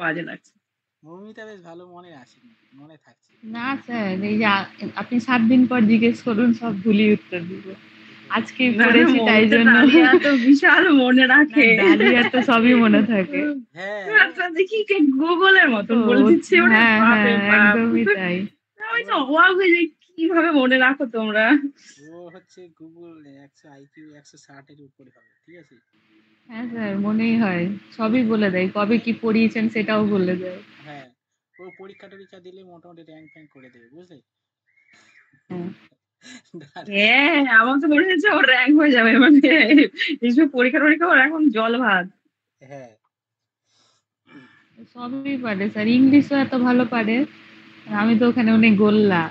বাজে লাগছে বেশ ভালো মনে আসে মনে থাকছে না স্যার এই যে আপনি সাত দিন পর জিজ্ঞেস করুন সব ভুলি উত্তর দিব আজকে পড়েছি তাই জন্য বিশাল মনে রাখে ডালিয়া তো সবই মনে থাকে হ্যাঁ আচ্ছা, দেখি কে গুগলের মতন বলে দিচ্ছে হ্যাঁ, হ্যাঁ একদমই তাই আমি তো অবাক হয়ে যায় কিভাবে মনে রাখো তোমরা ও হচ্ছে গুগল 100 আইকিউ 160 এর উপরে হবে ঠিক আছে হ্যাঁ স্যার মনেই হয় সবই বলে দেয় কবে কি পড়িয়েছেন সেটাও বলে দেয় হ্যাঁ ও পরীক্ষা টরীক্ষা দিলে মোটামুটি র্যাঙ্ক ফ্যাঙ্ক করে দেবে বুঝলে হ্যাঁ। হ্যাঁ, মানে এখন জল ভাত হ্যাঁ। সবই পারে স্যার এত ভালো পারে আমি তো ওখানে গোল্লা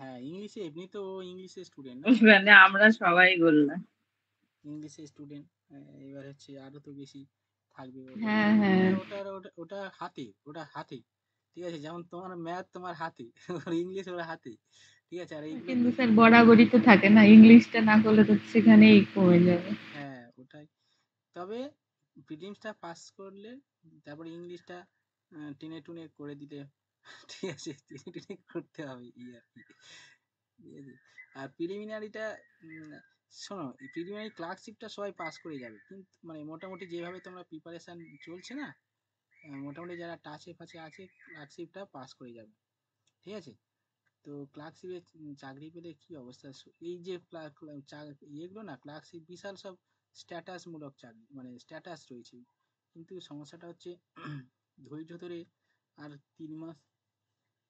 হ্যাঁ ইংলিশে স্টুডেন্ট মানে আমরা সবাই গোল্লা ইংলিশে স্টুডেন্ট হ্যাঁ, এবার হচ্ছে আরো তো বেশি থাকবে হ্যাঁ, মানে হ্যাঁ। ওটা ওটা ওটা হাতে ওটা হাতে ঠিক আছে যেমন তোমার ম্যাথ তোমার হাতে ওর ইংলিশ ওরা হাতে ঠিক আছে আর কিন্তু স্যার বরাবরই তো থাকে না ইংলিশটা না করলে তো সেখানেই কমে যাবে হ্যাঁ ওটাই তবে প্রিলিমসটা পাস করলে তারপরে ইংলিশটা টেনে টুনে করে দিলে ঠিক আছে টেনে টুনে করতে হবে এই আর কি আর প্রিলিমিনারিটা শোনো এই প্রিলিমিনারি ক্লার্কশিপটা সবাই পাস করে যাবে কিন্তু মানে মোটামুটি যেভাবে তোমরা প্রিপারেশান চলছে না মোটামুটি যারা টাচে ফাচে আছে ক্লার্কশিপটা পাস করে যাবে ঠিক আছে তো ক্লার্কশিপে চাকরি পেলে কি অবস্থা এই যে ইয়েগুলো না ক্লার্কশিপ বিশাল সব স্ট্যাটাসমূলক চাকরি মানে স্ট্যাটাস রয়েছে কিন্তু সমস্যাটা হচ্ছে ধৈর্য ধরে আর তিন মাস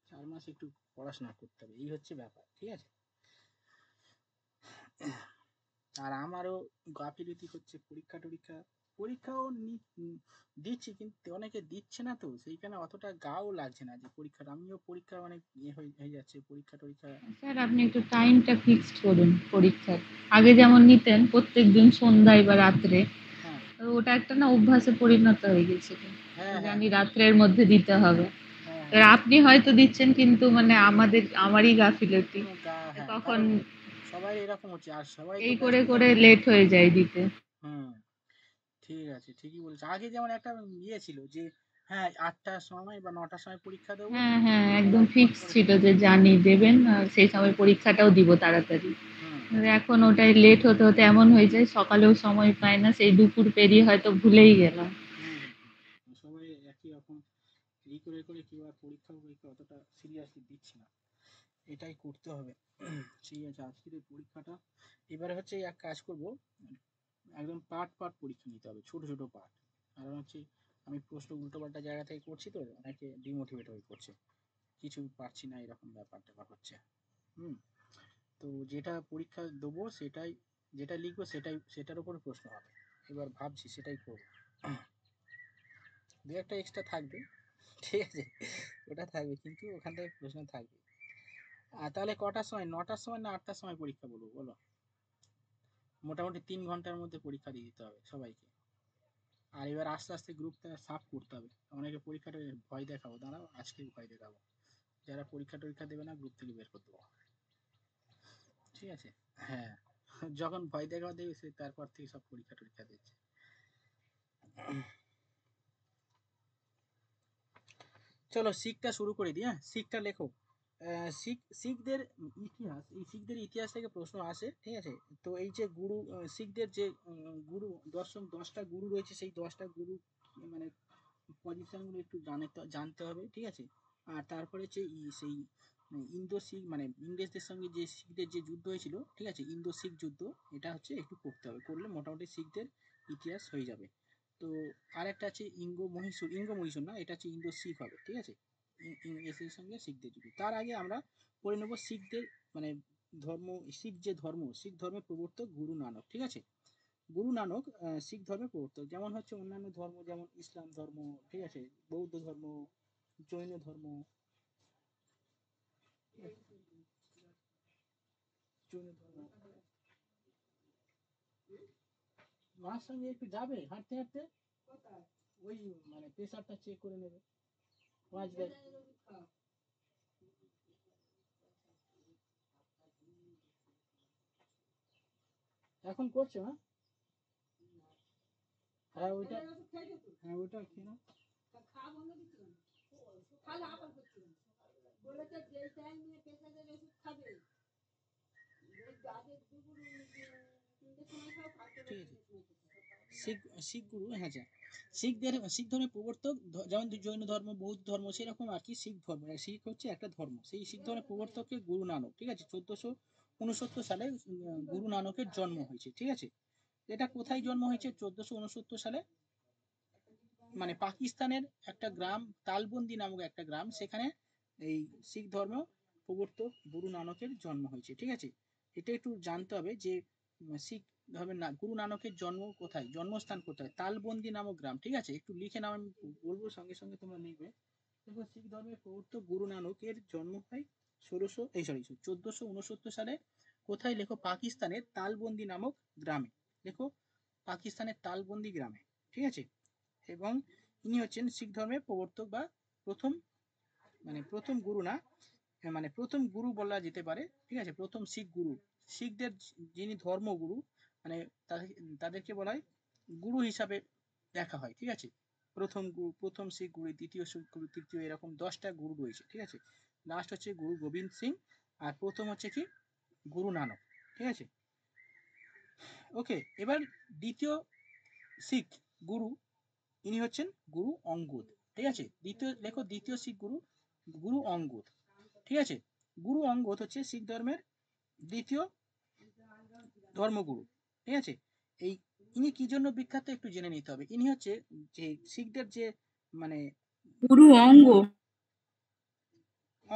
চার মাস একটু পড়াশোনা করতে হবে এই হচ্ছে ব্যাপার ঠিক আছে আর আমারও গাফিলতি হচ্ছে পরীক্ষা টরীক্ষা পরীক্ষাও দিচ্ছি কিন্তু অনেকে দিচ্ছে না তো সেইখানে অতটা গাও লাগছে না যে পরীক্ষা আমিও পরীক্ষা অনেক ইয়ে হয়ে যাচ্ছে পরীক্ষা টরীক্ষা স্যার আপনি একটু টাইমটা ফিক্সড করুন পরীক্ষার আগে যেমন নিতেন প্রত্যেক দিন সন্ধ্যায় বা রাত্রে হ্যাঁ। ওটা একটা না অভ্যাসে পরিণত হয়ে গেছে হ্যাঁ, হ্যাঁ। জানি রাত্রের মধ্যে দিতে হবে আপনি হয়তো দিচ্ছেন কিন্তু মানে আমাদের আমারই গাফিলতি তখন সবাই এরকম হচ্ছে আর সবাই এই করে করে লেট হয়ে যায় দিতে হুম ঠিক আছে ঠিকই বলছো আগে যেমন একটা ইয়ে ছিল যে হ্যাঁ আটটার সময় বা নটার সময় পরীক্ষা দেবো হ্যাঁ হ্যাঁ একদম ফিক্স ছিল যে জানি দেবেন আর সেই সময় পরীক্ষাটাও দিব তাড়াতাড়ি এখন ওটাই লেট হতে হতে এমন হয়ে যায় সকালেও সময় পায় না সেই দুপুর পেরিয়ে হয়তো ভুলেই গেলাম সবাই একই রকম এই করে করে কেউ আর পরীক্ষা অতটা সিরিয়াসলি না এটাই করতে হবে ঠিক আছে আজকের এই পরীক্ষাটা এবারে হচ্ছে এক কাজ করব একদম পার্ট পার্ট পরীক্ষা নিতে হবে ছোট ছোট পার্ট কারণ হচ্ছে আমি প্রশ্ন উল্টোপাল্টা জায়গা থেকে করছি তো অনেকে ডিমোটিভেট হয়ে করছে কিছু পারছি না এরকম ব্যাপার ট্যাপার হচ্ছে হুম তো যেটা পরীক্ষা দেবো সেটাই যেটা লিখবো সেটাই সেটার উপরে প্রশ্ন হবে এবার ভাবছি সেটাই করবো দু একটা এক্সট্রা থাকবে ঠিক আছে ওটা থাকবে কিন্তু ওখান থেকে প্রশ্ন থাকবে তাহলে কটার সময় নটার সময় না আটটার সময় পরীক্ষা বলবো বলো মোটামুটি তিন ঘন্টার মধ্যে পরীক্ষা দিয়ে দিতে হবে সবাইকে আর এবার আস্তে আস্তে গ্রুপটা সাফ করতে হবে অনেকে পরীক্ষাটা ভয় দেখাবো দাঁড়াও আজকে ভয় দেখাবো যারা পরীক্ষা টরীক্ষা দেবে না গ্রুপ থেকে বের করে দেবো ঠিক আছে হ্যাঁ যখন ভয় দেখাও দেবে সে তারপর থেকে সব পরীক্ষা টরীক্ষা দিচ্ছে চলো শিখটা শুরু করে দিই হ্যাঁ শিখটা লেখো শিখ শিখদের ইতিহাস এই শিখদের ইতিহাস থেকে প্রশ্ন আসে ঠিক আছে তো এই যে গুরু শিখদের যে গুরু দর্শন দশটা গুরু রয়েছে সেই দশটা গুরু মানে পজিশনগুলো একটু জানতে জানতে হবে ঠিক আছে আর তারপরে হচ্ছে সেই মানে, ইন্দো শিখ মানে ইংরেজদের সঙ্গে যে শিখদের যে যুদ্ধ হয়েছিল ঠিক আছে ইন্দো শিখ যুদ্ধ এটা হচ্ছে একটু করতে হবে করলে মোটামুটি শিখদের ইতিহাস হয়ে যাবে তো আর একটা আছে ইঙ্গ মহীশূর ইঙ্গ মহীশূর না এটা হচ্ছে ইন্দো শিখ হবে ঠিক আছে ইংরেজের সঙ্গে শিখদের যুদ্ধ তার আগে আমরা পড়ে নেব শিখদের মানে ধর্ম শিখ যে ধর্ম শিখ ধর্মের প্রবর্তক গুরু নানক ঠিক আছে গুরু নানক শিখ ধর্মের প্রবর্তক যেমন হচ্ছে অন্যান্য ধর্ম যেমন ইসলাম ধর্ম ঠিক আছে বৌদ্ধ ধর্ম জৈন ধর্ম জৈন মার সঙ্গে একটু যাবে হাঁটতে হাঁটতে ওই মানে প্রেশারটা চেক করে নেবে মাছ দেয় এখন করছে না হ্যাঁ? হ্যাঁ ওইটা হ্যাঁ ওইটা কি না ঠিক আছে শিখ গুরু হ্যাঁ আচ্ছা। শিখদের শিখ ধর্মের প্রবর্তক যেমন জৈন ধর্ম বৌদ্ধ ধর্ম সেরকম আর কি শিখ ধর্ম মানে শিখ হচ্ছে একটা ধর্ম সেই শিখ ধর্মের প্রবর্তককে গুরু নানক ঠিক আছে চোদ্দশো উনসত্তর সালে গুরু নানকের জন্ম হয়েছে ঠিক আছে এটা কোথায় জন্ম হয়েছে চোদ্দশো উনসত্তর সালে মানে পাকিস্তানের একটা গ্রাম তালবন্দি নামক একটা গ্রাম সেখানে এই শিখ ধর্ম প্রবর্তক গুরু নানকের জন্ম হয়েছে ঠিক আছে এটা একটু জানতে হবে যে শিখ ধরবেন না গুরু নানকের জন্ম কোথায় জন্মস্থান কোথায় তালবন্দি নামক গ্রাম ঠিক আছে একটু লিখে নাও আমি বলবো সঙ্গে সঙ্গে তোমরা লিখবে দেখো শিখ ধর্মের প্রবর্তক গুরু নানকের জন্ম হয় ষোলোশো এই সরি চোদ্দশো উনসত্তর সালে কোথায় লেখো পাকিস্তানের তালবন্দি নামক গ্রামে লেখো পাকিস্তানের তালবন্দি গ্রামে ঠিক আছে এবং ইনি হচ্ছেন শিখ ধর্মের প্রবর্তক বা প্রথম মানে প্রথম গুরু না মানে প্রথম গুরু বলা যেতে পারে ঠিক আছে প্রথম শিখ গুরু শিখদের যিনি ধর্মগুরু মানে তাদেরকে বলা হয় গুরু হিসাবে দেখা হয় ঠিক আছে প্রথম গুরু প্রথম শিখ গুরু দ্বিতীয় শিখ গুরু তৃতীয় এরকম দশটা গুরু রয়েছে ঠিক আছে লাস্ট হচ্ছে গুরু গোবিন্দ সিং আর প্রথম হচ্ছে কি গুরু নানক ঠিক আছে ওকে এবার দ্বিতীয় শিখ গুরু ইনি হচ্ছেন গুরু অঙ্গুদ ঠিক আছে দ্বিতীয় লেখো দ্বিতীয় শিখ গুরু গুরু অঙ্গুদ ঠিক আছে গুরু অঙ্গুদ হচ্ছে শিখ ধর্মের দ্বিতীয় ধর্মগুরু ঠিক আছে এই ইনি কি জন্য বিখ্যাত একটু জেনে নিতে হবে ইনি হচ্ছে যে শিখদের যে মানে গুরু অঙ্গ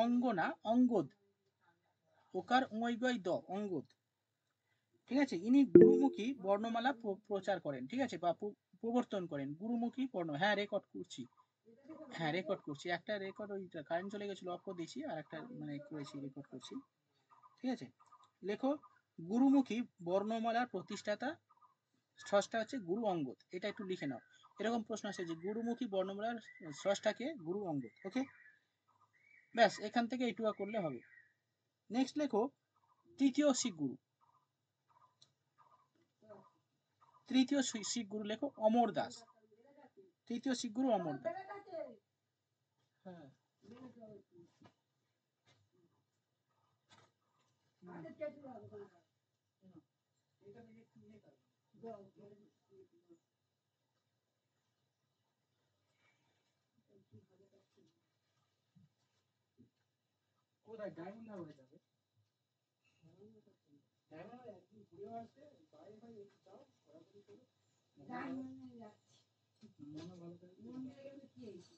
অঙ্গ না অঙ্গদ ওকার উমৈগয় দ অঙ্গদ ঠিক আছে ইনি গুরুমুখী বর্ণমালা প্রচার করেন ঠিক আছে বা প্রবর্তন করেন গুরুমুখী বর্ণ হ্যাঁ রেকর্ড করছি হ্যাঁ রেকর্ড করছি একটা রেকর্ড ওই কারেন্ট চলে গেছিল অফ করে দিয়েছি আর একটা মানে করেছি রেকর্ড করছি ঠিক আছে লেখো গুরুমুখী বর্ণমালার প্রতিষ্ঠাতা স্রষ্টা হচ্ছে গুরু অঙ্গদ এটা একটু লিখে নাও এরকম প্রশ্ন আসে যে গুরুমুখী বর্ণমালার স্রষ্টাকে গুরু অঙ্গদ ওকে ব্যাস এখান থেকে এইটুকু করলে হবে নেক্সট লেখো তৃতীয় শিখ গুরু তৃতীয় শিখ গুরু লেখো অমর দাস তৃতীয় শিখ গুরু অমর দাস হ্যাঁ Go. কোথায় ডায়মন্ড হয়ে যাবে ডায়মন্ড একদিন ঘুরেও কি হয়েছে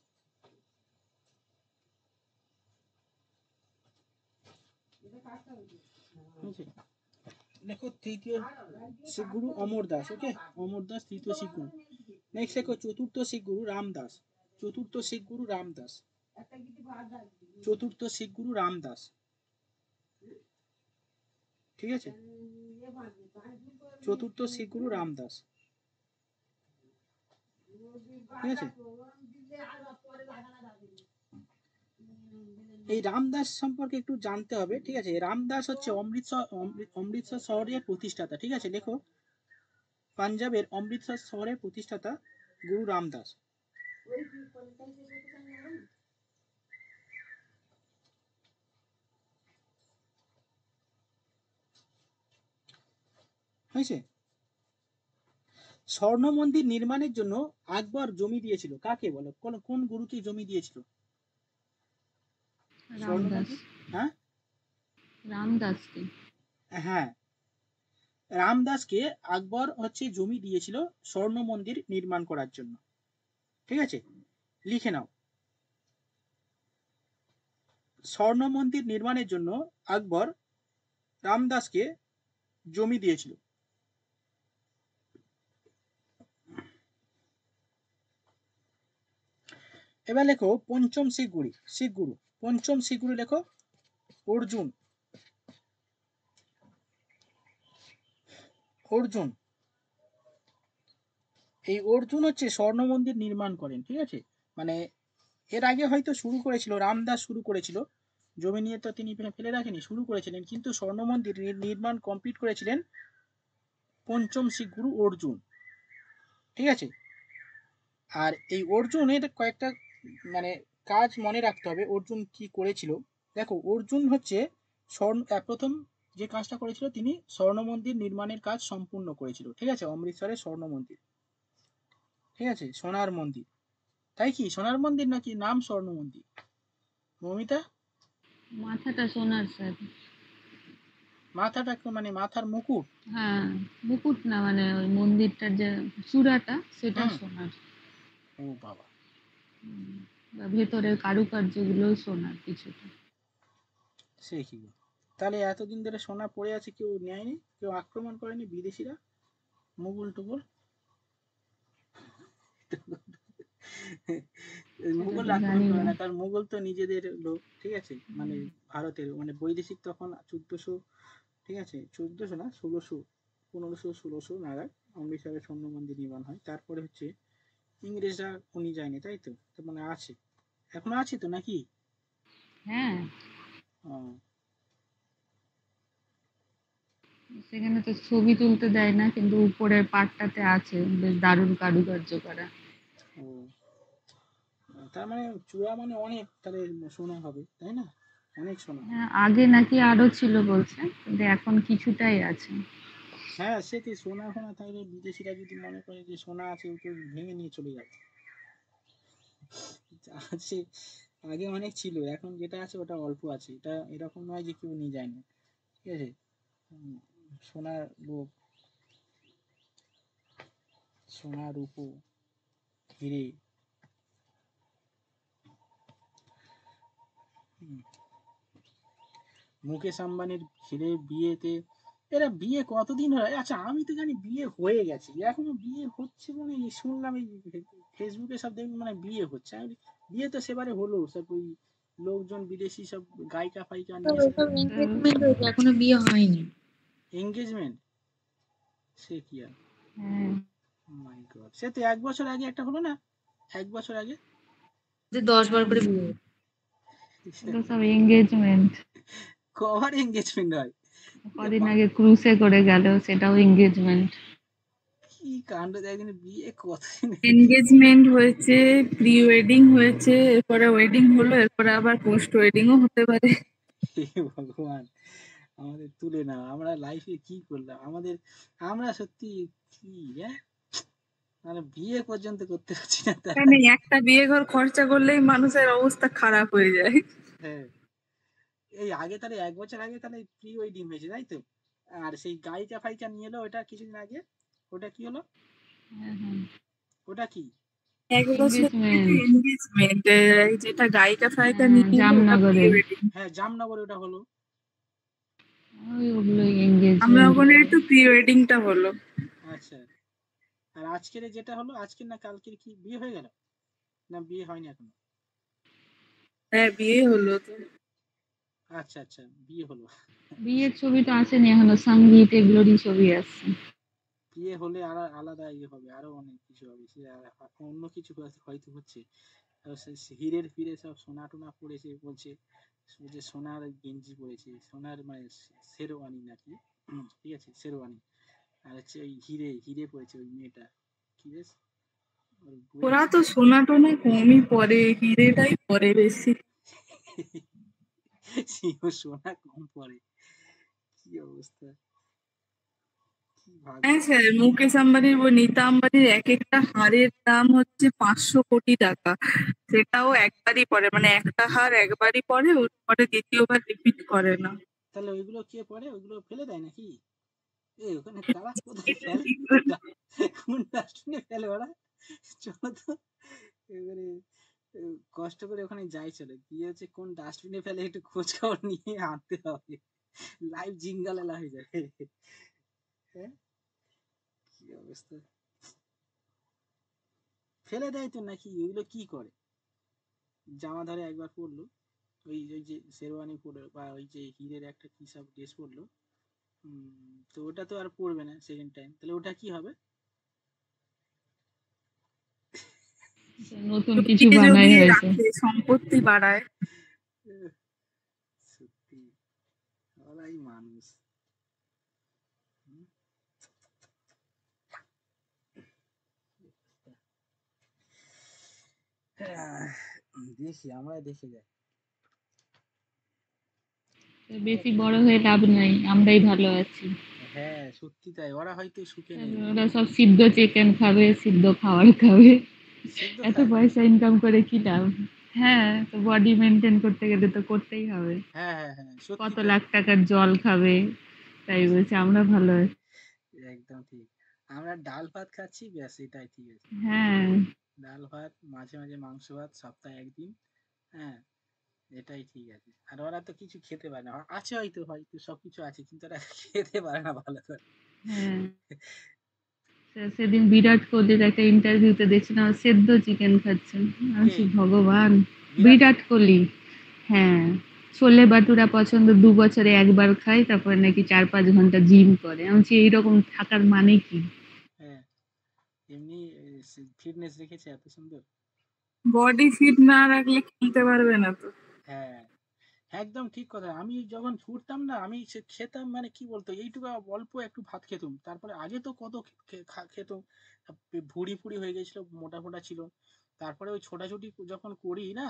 এটা কাটতে হবে দেখো তৃতীয় শিখ গুরু অমর দাস ওকে অমর দাস তৃতীয় শিখ গুরু নেক্সট দেখো চতুর্থ শিখ গুরু রামদাস চতুর্থ শিখ গুরু রামদাস চতুর্থ শিখ গুরু রামদাস ঠিক আছে চতুর্থ শিখ গুরু রামদাস ঠিক আছে এই রামদাস সম্পর্কে একটু জানতে হবে ঠিক আছে রামদাস হচ্ছে অমৃতসর অমৃতসর শহরের প্রতিষ্ঠাতা ঠিক আছে লেখো পাঞ্জাবের অমৃতসর শহরের প্রতিষ্ঠাতা গুরু রামদাস হয়েছে স্বর্ণ মন্দির নির্মাণের জন্য আকবর জমি দিয়েছিল কাকে বলো কোন গুরুকে জমি দিয়েছিল হ্যাঁ? হ্যাঁ রামদাসকে আকবর হচ্ছে জমি দিয়েছিল স্বর্ণ মন্দির নির্মাণ করার জন্য ঠিক আছে লিখে নাও স্বর্ণ মন্দির নির্মাণের জন্য আকবর রামদাসকে জমি দিয়েছিল এবার লেখো পঞ্চম শিখ গুরু শিখ গুরু পঞ্চম সিকুড়ি লেখো অর্জুন অর্জুন এই অর্জুন হচ্ছে স্বর্ণ মন্দির নির্মাণ করেন ঠিক আছে মানে এর আগে হয়তো শুরু করেছিল রামদাস শুরু করেছিল জমি নিয়ে তো তিনি ফেলে রাখেনি শুরু করেছিলেন কিন্তু স্বর্ণ মন্দির নির্মাণ কমপ্লিট করেছিলেন পঞ্চম শিখ গুরু অর্জুন ঠিক আছে আর এই অর্জুন অর্জুনের কয়েকটা মানে কাজ মনে রাখতে হবে অর্জুন কি করেছিল দেখো অর্জুন হচ্ছে স্বর্ণ প্রথম যে কাজটা করেছিল তিনি স্বর্ণ মন্দির নির্মাণের কাজ সম্পূর্ণ করেছিল ঠিক আছে অমৃতসরের স্বর্ণ মন্দির ঠিক আছে সোনার মন্দির তাই কি সোনার মন্দির নাকি নাম স্বর্ণ মন্দির মমিতা মাথাটা সোনার স্যার মাথাটা মানে মাথার মুকুট হ্যাঁ মুকুট না মানে ওই মন্দিরটার যে চূড়াটা সেটা সোনার ও বাবা বা ভেতরের কারুকার্য গুলো সোনার কিছুটা সে তাহলে এতদিন ধরে সোনা পড়ে আছে কেউ নেয়নি কেউ আক্রমণ করেনি বিদেশিরা মুঘল টুগল মুঘল আক্রমণ করে না কারণ মুঘল তো নিজেদের লোক ঠিক আছে মানে ভারতের মানে বৈদেশিক তখন চোদ্দশো ঠিক আছে চোদ্দশো না ষোলোশো পনেরোশো ষোলোশো নাগাদ অমৃতসরের স্বর্ণ মন্দির নির্মাণ হয় তারপরে হচ্ছে ইংরেজরা উনি যায়নি তাই তো মানে আছে এখনো আছে তো নাকি হ্যাঁ সেখানে তো ছবি তুলতে দেয় না কিন্তু উপরের পাটটাতে আছে বেশ দারুণ কারুকার্য করা তার মানে চূড়া মানে অনেক তাহলে শোনা হবে তাই না অনেক শোনা হ্যাঁ আগে নাকি আরো ছিল বলছে কিন্তু এখন কিছুটাই আছে হ্যাঁ সেটি সোনা ফোনা থাকলে বিদেশিরা যদি মনে করে যে সোনা আছে ও তো ভেঙে নিয়ে চলে যাবে আছে আগে অনেক ছিল এখন যেটা আছে ওটা অল্প আছে এটা এরকম নয় যে কেউ নিয়ে যায় না ঠিক আছে সোনার লোক সোনার রূপো হিরে মুকেশ আম্বানির হিরে বিয়েতে এরা বিয়ে কতদিন হয় আচ্ছা আমি তো জানি বিয়ে হয়ে গেছে এখনো বিয়ে হচ্ছে মানে শুনলাম এই ফেসবুকে সব দেখুন মানে বিয়ে হচ্ছে বিয়ে তো সেবারে হলো সব ওই লোকজন বিদেশি সব গায়িকা ফাইকা নিয়ে এখনো বিয়ে হয়নি এঙ্গেজমেন্ট সে কি আর মাই হ্যাঁ। গড oh সে তো এক বছর আগে একটা হলো না এক বছর আগে যে দশ বার করে বিয়ে এঙ্গেজমেন্ট কভার এঙ্গেজমেন্ট হয় কদিন আগে ক্রুসে করে গেল সেটাও এনগেজমেন্ট কি কাণ্ড দেখেন বিয়ে কতদিন এনগেজমেন্ট হয়েছে প্রি ওয়েডিং হয়েছে এরপরে ওয়েডিং হলো এরপরে আবার পোস্ট ওয়েডিং ও হতে পারে ভগবান আমাদের তুলে না আমরা লাইফে কি করলাম আমাদের আমরা সত্যি কি মানে বিয়ে পর্যন্ত করতে পারছি না হ্যাঁ, একটা বিয়ে ঘর খরচা করলেই মানুষের অবস্থা খারাপ হয়ে যায় হ্যাঁ এই আগে তাহলে এক বছর আগে তাহলে প্রি ওই ডিম হয়েছে তাই তো আর সেই গাইকা ফাইকা নিয়ে এলো ওটা কিছুদিন আগে ওটা কি হলো হ্যাঁ, হ্যাঁ। ওটা কি হ্যাঁ, ওটা হলো আমরা ওখানে প্রি আচ্ছা আর আজকের যেটা হলো আজকে না কালকের কি বিয়ে হয়ে না বিয়ে হ্যাঁ বিয়ে হলো তো আচ্ছা আচ্ছা বিয়ে হলো বিয়ের ছবি তো আছে না এখনো সঙ্গীত এগুলোরই ছবি আছে বিয়ে হলে আর আলাদা ইয়ে হবে আরো অনেক কিছু হবে অন্য কিছু হয়তো হচ্ছে হীরের ফিরে সব সোনা টোনা পড়েছে বলছে যে সোনার গেঞ্জি পরেছে সোনার মানে শেরওয়ানি নাকি ঠিক আছে শেরওয়ানি আর হচ্ছে ওই হিরে হিরে পড়েছে ওই মেয়েটা কি বেশ ওরা তো সোনা টোনা কমই পরে হিরেটাই পরে বেশি সিংহ সোনা কম পরে কি অবস্থা হ্যাঁ স্যার মুকেশ আম্বানির ও নীতা আম্বানির এক একটা হারের দাম হচ্ছে পাঁচশো কোটি টাকা সেটাও একবারই পরে মানে একটা হার একবারই পরে ওর পরে দ্বিতীয়বার রিপিট করে না তাহলে ওইগুলো কে পরে ওইগুলো ফেলে দেয় নাকি ওখানে তারা কোথায় ফেলে ওরা চলো তো এবারে কষ্ট করে ওখানে যাই চলে গিয়ে হচ্ছে কোন ডাস্টবিনে ফেলে একটু খোঁজ খবর নিয়ে আনতে হবে লাইভ জিঙ্গালালা হয়ে যাবে হ্যাঁ? কি অবস্থা ফেলে দেয় তো নাকি এগুলো কি করে জামা ধরে একবার পরলো ওই ওই যে শেরওয়ানি পরে বা ওই যে হিরের একটা কি সব ড্রেস পরলো তো ওটা তো আর পরবে না সেকেন্ড টাইম তাহলে ওটা কি হবে নতুন কিছু বানাই হয়েছে সম্পত্তি বাড়ায় দেখি আমরা দেখে যাই বেশি বড় হয়ে লাভ নাই আমরাই ভালো আছি হ্যাঁ সত্যি তাই ওরা হয়তো সুখে ওরা সব সিদ্ধ চিকেন খাবে সিদ্ধ খাবার খাবে এত পয়সা ইনকাম করে কি লাভ হ্যাঁ তো বডি মেনটেন করতে গেলে তো করতেই হবে হ্যাঁ হ্যাঁ, হ্যাঁ কত লাখ টাকার জল খাবে তাই বলছে আমরা ভালো একদম ঠিক আমরা ডাল ভাত খাচ্ছি ব্যাস এটাই ঠিক আছে হ্যাঁ ডাল ভাত মাঝে মাঝে মাংস ভাত সপ্তাহে একদিন হ্যাঁ এটাই ঠিক আছে আর ওরা তো কিছু খেতে পারে না আছে হয়তো হয়তো সবকিছু আছে কিন্তু ওরা খেতে পারে না ভালো করে হ্যাঁ। সেদিন বিরাট কোহলির একটা ইন্টারভিউতে দেখছিলাম সেদ্ধ চিকেন খাচ্ছেন আমি ভগবান বিরাট কোহলি হ্যাঁ ছোলে বাটুরা পছন্দ দু বছরে একবার খায় তারপরে নাকি চার পাঁচ ঘন্টা জিম করে আমি এইরকম থাকার মানে কি ফিটনেস হ্যাঁ, রেখেছে এত সুন্দর বডি ফিট না রাখলে খেলতে পারবে না তো হ্যাঁ একদম ঠিক কথা আমি যখন ছুটতাম না আমি সে খেতাম মানে কি বলতো এইটুকু অল্প একটু ভাত খেতুম তারপরে আগে তো কত খেতুম ভুড়ি ফুড়ি হয়ে গেছিল মোটা ফোটা ছিল তারপরে ওই ছোটাছুটি যখন করি না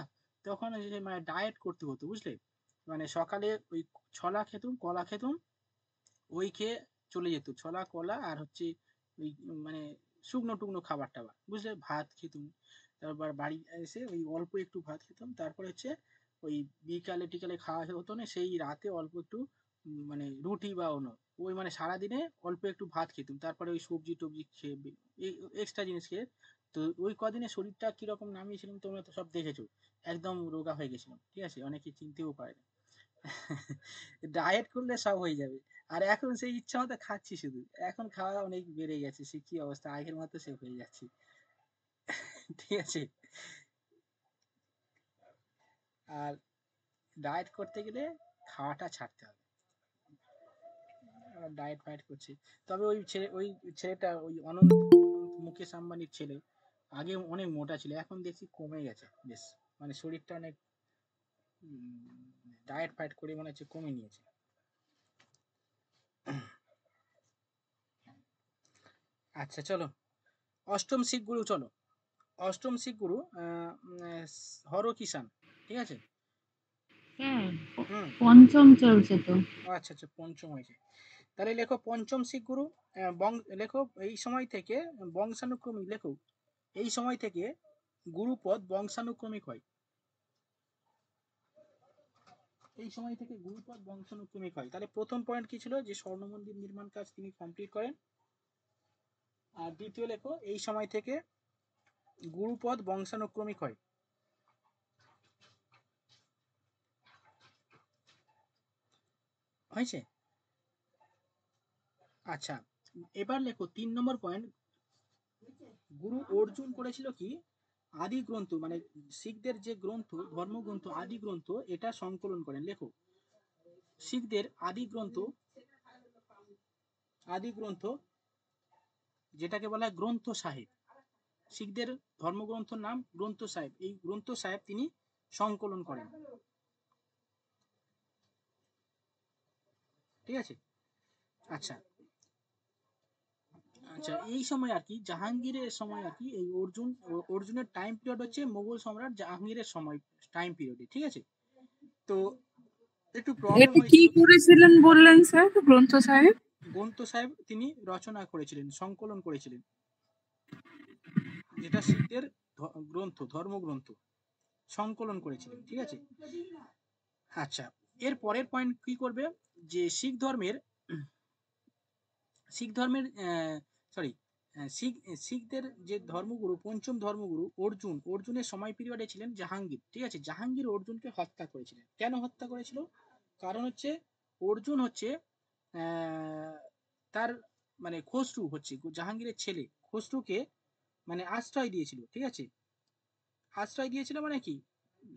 তখন মানে ডায়েট করতে হতো বুঝলে মানে সকালে ওই ছলা খেতুম কলা খেতুম ওই খেয়ে চলে যেত ছলা কলা আর হচ্ছে ওই মানে শুকনো টুকনো খাবার টাবার বুঝলে ভাত খেতুম তারপর বাড়ি এসে ওই অল্প একটু ভাত খেতাম তারপরে হচ্ছে ওই বিকালে টিকালে খাওয়া হতো না সেই রাতে অল্প একটু মানে রুটি বা অন্য ওই মানে সারাদিনে অল্প একটু ভাত খেতাম তারপরে ওই সবজি টবজি খেয়ে এক্সট্রা জিনিস খেয়ে তো ওই কদিনে শরীরটা কীরকম নামিয়েছিলাম তোমরা তো সব দেখেছো একদম রোগা হয়ে গেছিলাম ঠিক আছে অনেকে চিনতেও পারে না ডায়েট করলে সব হয়ে যাবে আর এখন সেই ইচ্ছা মতো খাচ্ছি শুধু এখন খাওয়া অনেক বেড়ে গেছে সে কি অবস্থা আগের মতো সে হয়ে যাচ্ছে ঠিক আছে আর ডায়েট করতে গেলে খাওয়াটা ছাড়তে হবে ডায়েট ফায়েট করছে তবে ওই ছেলে ওই ছেলেটা ওই অনন্ত মুকেশ আম্বানির ছেলে আগে অনেক মোটা ছিল এখন দেখছি কমে গেছে বেশ মানে শরীরটা অনেক ডায়েট ফায়েট করে মনে হচ্ছে কমে নিয়েছে আচ্ছা চলো অষ্টম শিখ গুরু চলো অষ্টম শিখ গুরু হর কিষাণ ঠিক আছে হ্যাঁ পঞ্চম চলছে তো আচ্ছা আচ্ছা পঞ্চম হয়েছে তাহলে লেখো পঞ্চম শিখ গুরু লেখো এই সময় থেকে বংশানুক্রমিক লেখো এই সময় থেকে গুরুপদ বংশানুক্রমিক হয় এই সময় থেকে গুরুপদ বংশানুক্রমিক হয় তাহলে প্রথম পয়েন্ট কি ছিল যে স্বর্ণ মন্দির নির্মাণ কাজ তিনি কমপ্লিট করেন আর দ্বিতীয় লেখো এই সময় থেকে গুরুপদ বংশানুক্রমিক হয় হয়েছে আচ্ছা এবার লেখো তিন নম্বর পয়েন্ট গুরু অর্জুন করেছিল কি আদি গ্রন্থ মানে শিখদের যে গ্রন্থ ধর্মগ্রন্থ আদি গ্রন্থ এটা সংকলন করেন লেখো শিখদের আদি গ্রন্থ আদি গ্রন্থ যেটাকে বলা হয় গ্রন্থ সাহেব শিখদের ধর্মগ্রন্থ নাম গ্রন্থ সাহেব এই গ্রন্থ সাহেব তিনি সংকলন করেন ঠিক আছে আচ্ছা আচ্ছা এই সময় আর কি জাহাঙ্গীরের সময় আর কি এই অর্জুন অর্জুনের টাইম পিরিয়ড হচ্ছে মোগল সম্রাট জাহাঙ্গীরের সময় টাইম পিরিয়ডে ঠিক আছে তো একটু প্রবলেম কি করেছিলেন বললেন স্যার গ্রন্থ সাহেব গ্রন্থ সাহেব তিনি রচনা করেছিলেন সংকলন করেছিলেন যেটা শিখদের গ্রন্থ ধর্মগ্রন্থ সংকলন করেছিলেন ঠিক আছে আচ্ছা এর পরের পয়েন্ট কি করবে যে শিখ ধর্মের শিখ ধর্মের সরি শিখ শিখদের যে ধর্মগুরু পঞ্চম ধর্মগুরু অর্জুন অর্জুনের সময় পিরিয়ডে ছিলেন জাহাঙ্গীর ঠিক আছে জাহাঙ্গীর অর্জুনকে হত্যা করেছিলেন কেন হত্যা করেছিল কারণ হচ্ছে অর্জুন হচ্ছে তার মানে খসরু হচ্ছে জাহাঙ্গীরের ছেলে খসরুকে মানে আশ্রয় দিয়েছিল ঠিক আছে আশ্রয় দিয়েছিল মানে কি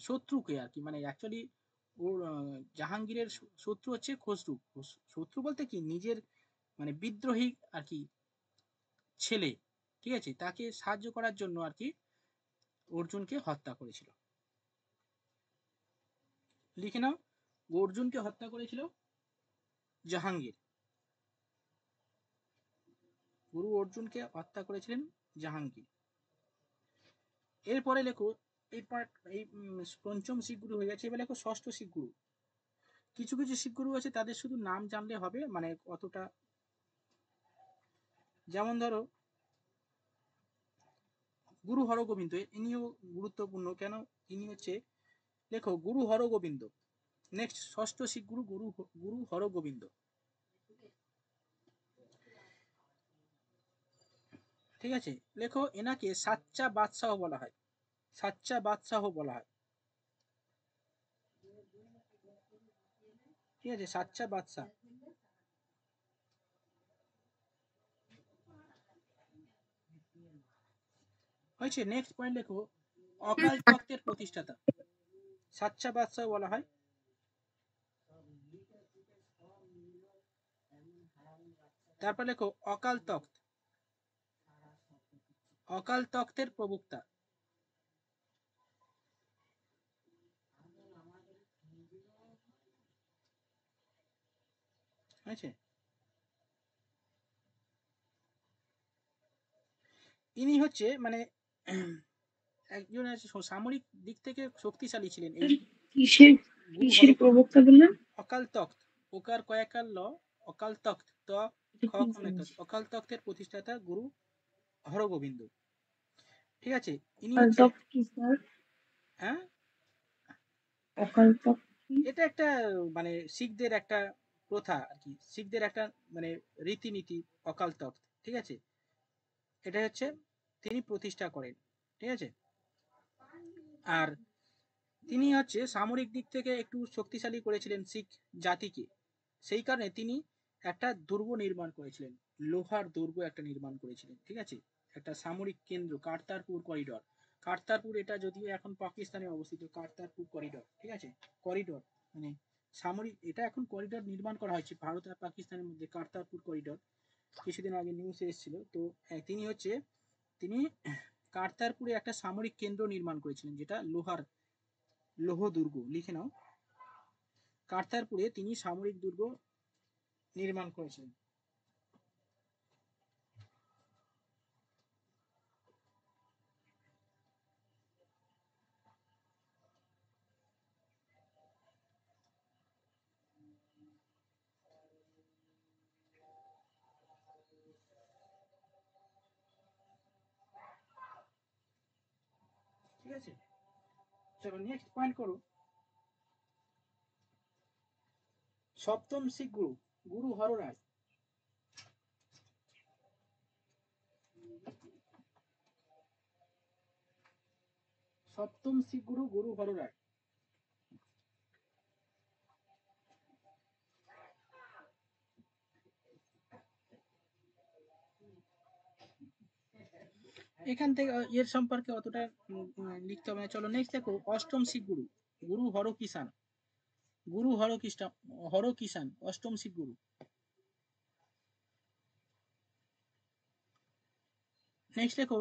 শত্রুকে আর কি মানে অ্যাকচুয়ালি ওর জাহাঙ্গীরের শত্রু হচ্ছে খসরু শত্রু বলতে কি নিজের মানে বিদ্রোহী আর কি ছেলে ঠিক আছে তাকে সাহায্য করার জন্য আর কি অর্জুনকে হত্যা করেছিল লিখে নাও অর্জুনকে হত্যা করেছিল জাহাঙ্গীর গুরু অর্জুনকে হত্যা করেছিলেন জাহাঙ্গীর এরপরে লেখো এই পার্ট এই পঞ্চম শিখগুরু হয়ে গেছে এবার লেখো ষষ্ঠ শিখগুরু কিছু কিছু শিখগুরু আছে তাদের শুধু নাম জানলে হবে মানে অতটা যেমন ধরো গুরু হরগোবিন্দ ইনিও গুরুত্বপূর্ণ কেন ইনি হচ্ছে লেখো গুরু হরগোবিন্দ নেক্সট ষষ্ঠ শিখ গুরু গুরু গুরু হরগোবিন্দ ঠিক আছে লেখো এনাকে সাচ্চা বাদশাহ বলা হয় সাচ্চা বাদশাহ বলা হয় ঠিক আছে সাচ্চা বাদশাহ হয়েছে নেক্সট পয়েন্ট লেখো অকাল তত্ত্বের প্রতিষ্ঠাতা সাচ্চা বাদশাহ বলা হয় তারপর লেখো অকাল তক্ত অকাল তক্তের প্রবক্তা হয়েছে ইনি হচ্ছে মানে একজন সামরিক দিক থেকে শক্তিশালী ছিলেন অকাল তখ্ত ওকার কয়াকাল ল অকাল তখ্ত ত অকাল তখ্তের প্রতিষ্ঠাতা গুরু হরগোবিন্দ ঠিক আছে ইনি হ্যাঁ অকাল তখ্ত এটা একটা মানে শিখদের একটা প্রথা আর কি শিখদের একটা মানে রীতিনীতি অকাল তক্ত ঠিক আছে এটা হচ্ছে তিনি প্রতিষ্ঠা করেন ঠিক আছে আর তিনি হচ্ছে সামরিক দিক থেকে একটু শক্তিশালী করেছিলেন শিখ জাতিকে সেই কারণে তিনি একটা দুর্গ নির্মাণ করেছিলেন লোহার দুর্গ একটা নির্মাণ করেছিলেন ঠিক আছে একটা সামরিক কেন্দ্র কার্তারপুর করিডর কার্তারপুর এটা যদিও এখন পাকিস্তানে অবস্থিত কার্তারপুর করিডর ঠিক আছে করিডর মানে সামরিক এটা এখন করিডর নির্মাণ করা হয়েছে ভারত আর পাকিস্তানের মধ্যে কার্তারপুর করিডর কিছুদিন আগে নিউজে এসেছিল তো হ্যাঁ, তিনি হচ্ছে তিনি কার্তারপুরে একটা সামরিক কেন্দ্র নির্মাণ করেছিলেন যেটা লোহার লোহ দুর্গ লিখে নাও কার্তারপুরে তিনি সামরিক দুর্গ নির্মাণ করেছিলেন চলো নেক্সট পয়েন্ট করো সপ্তম শিখ গুরু গুরু হররাজ সপ্তম শিখ গুরু গুরু হররাজ এখান থেকে এর সম্পর্কে অতটা লিখতে হবে না চলো নেক্সট দেখো অষ্টম শিখ গুরু গুরু হর কিষান গুরু হর কৃষ্ণ হর কিষান অষ্টম শিখ গুরু নেক্সট লেখো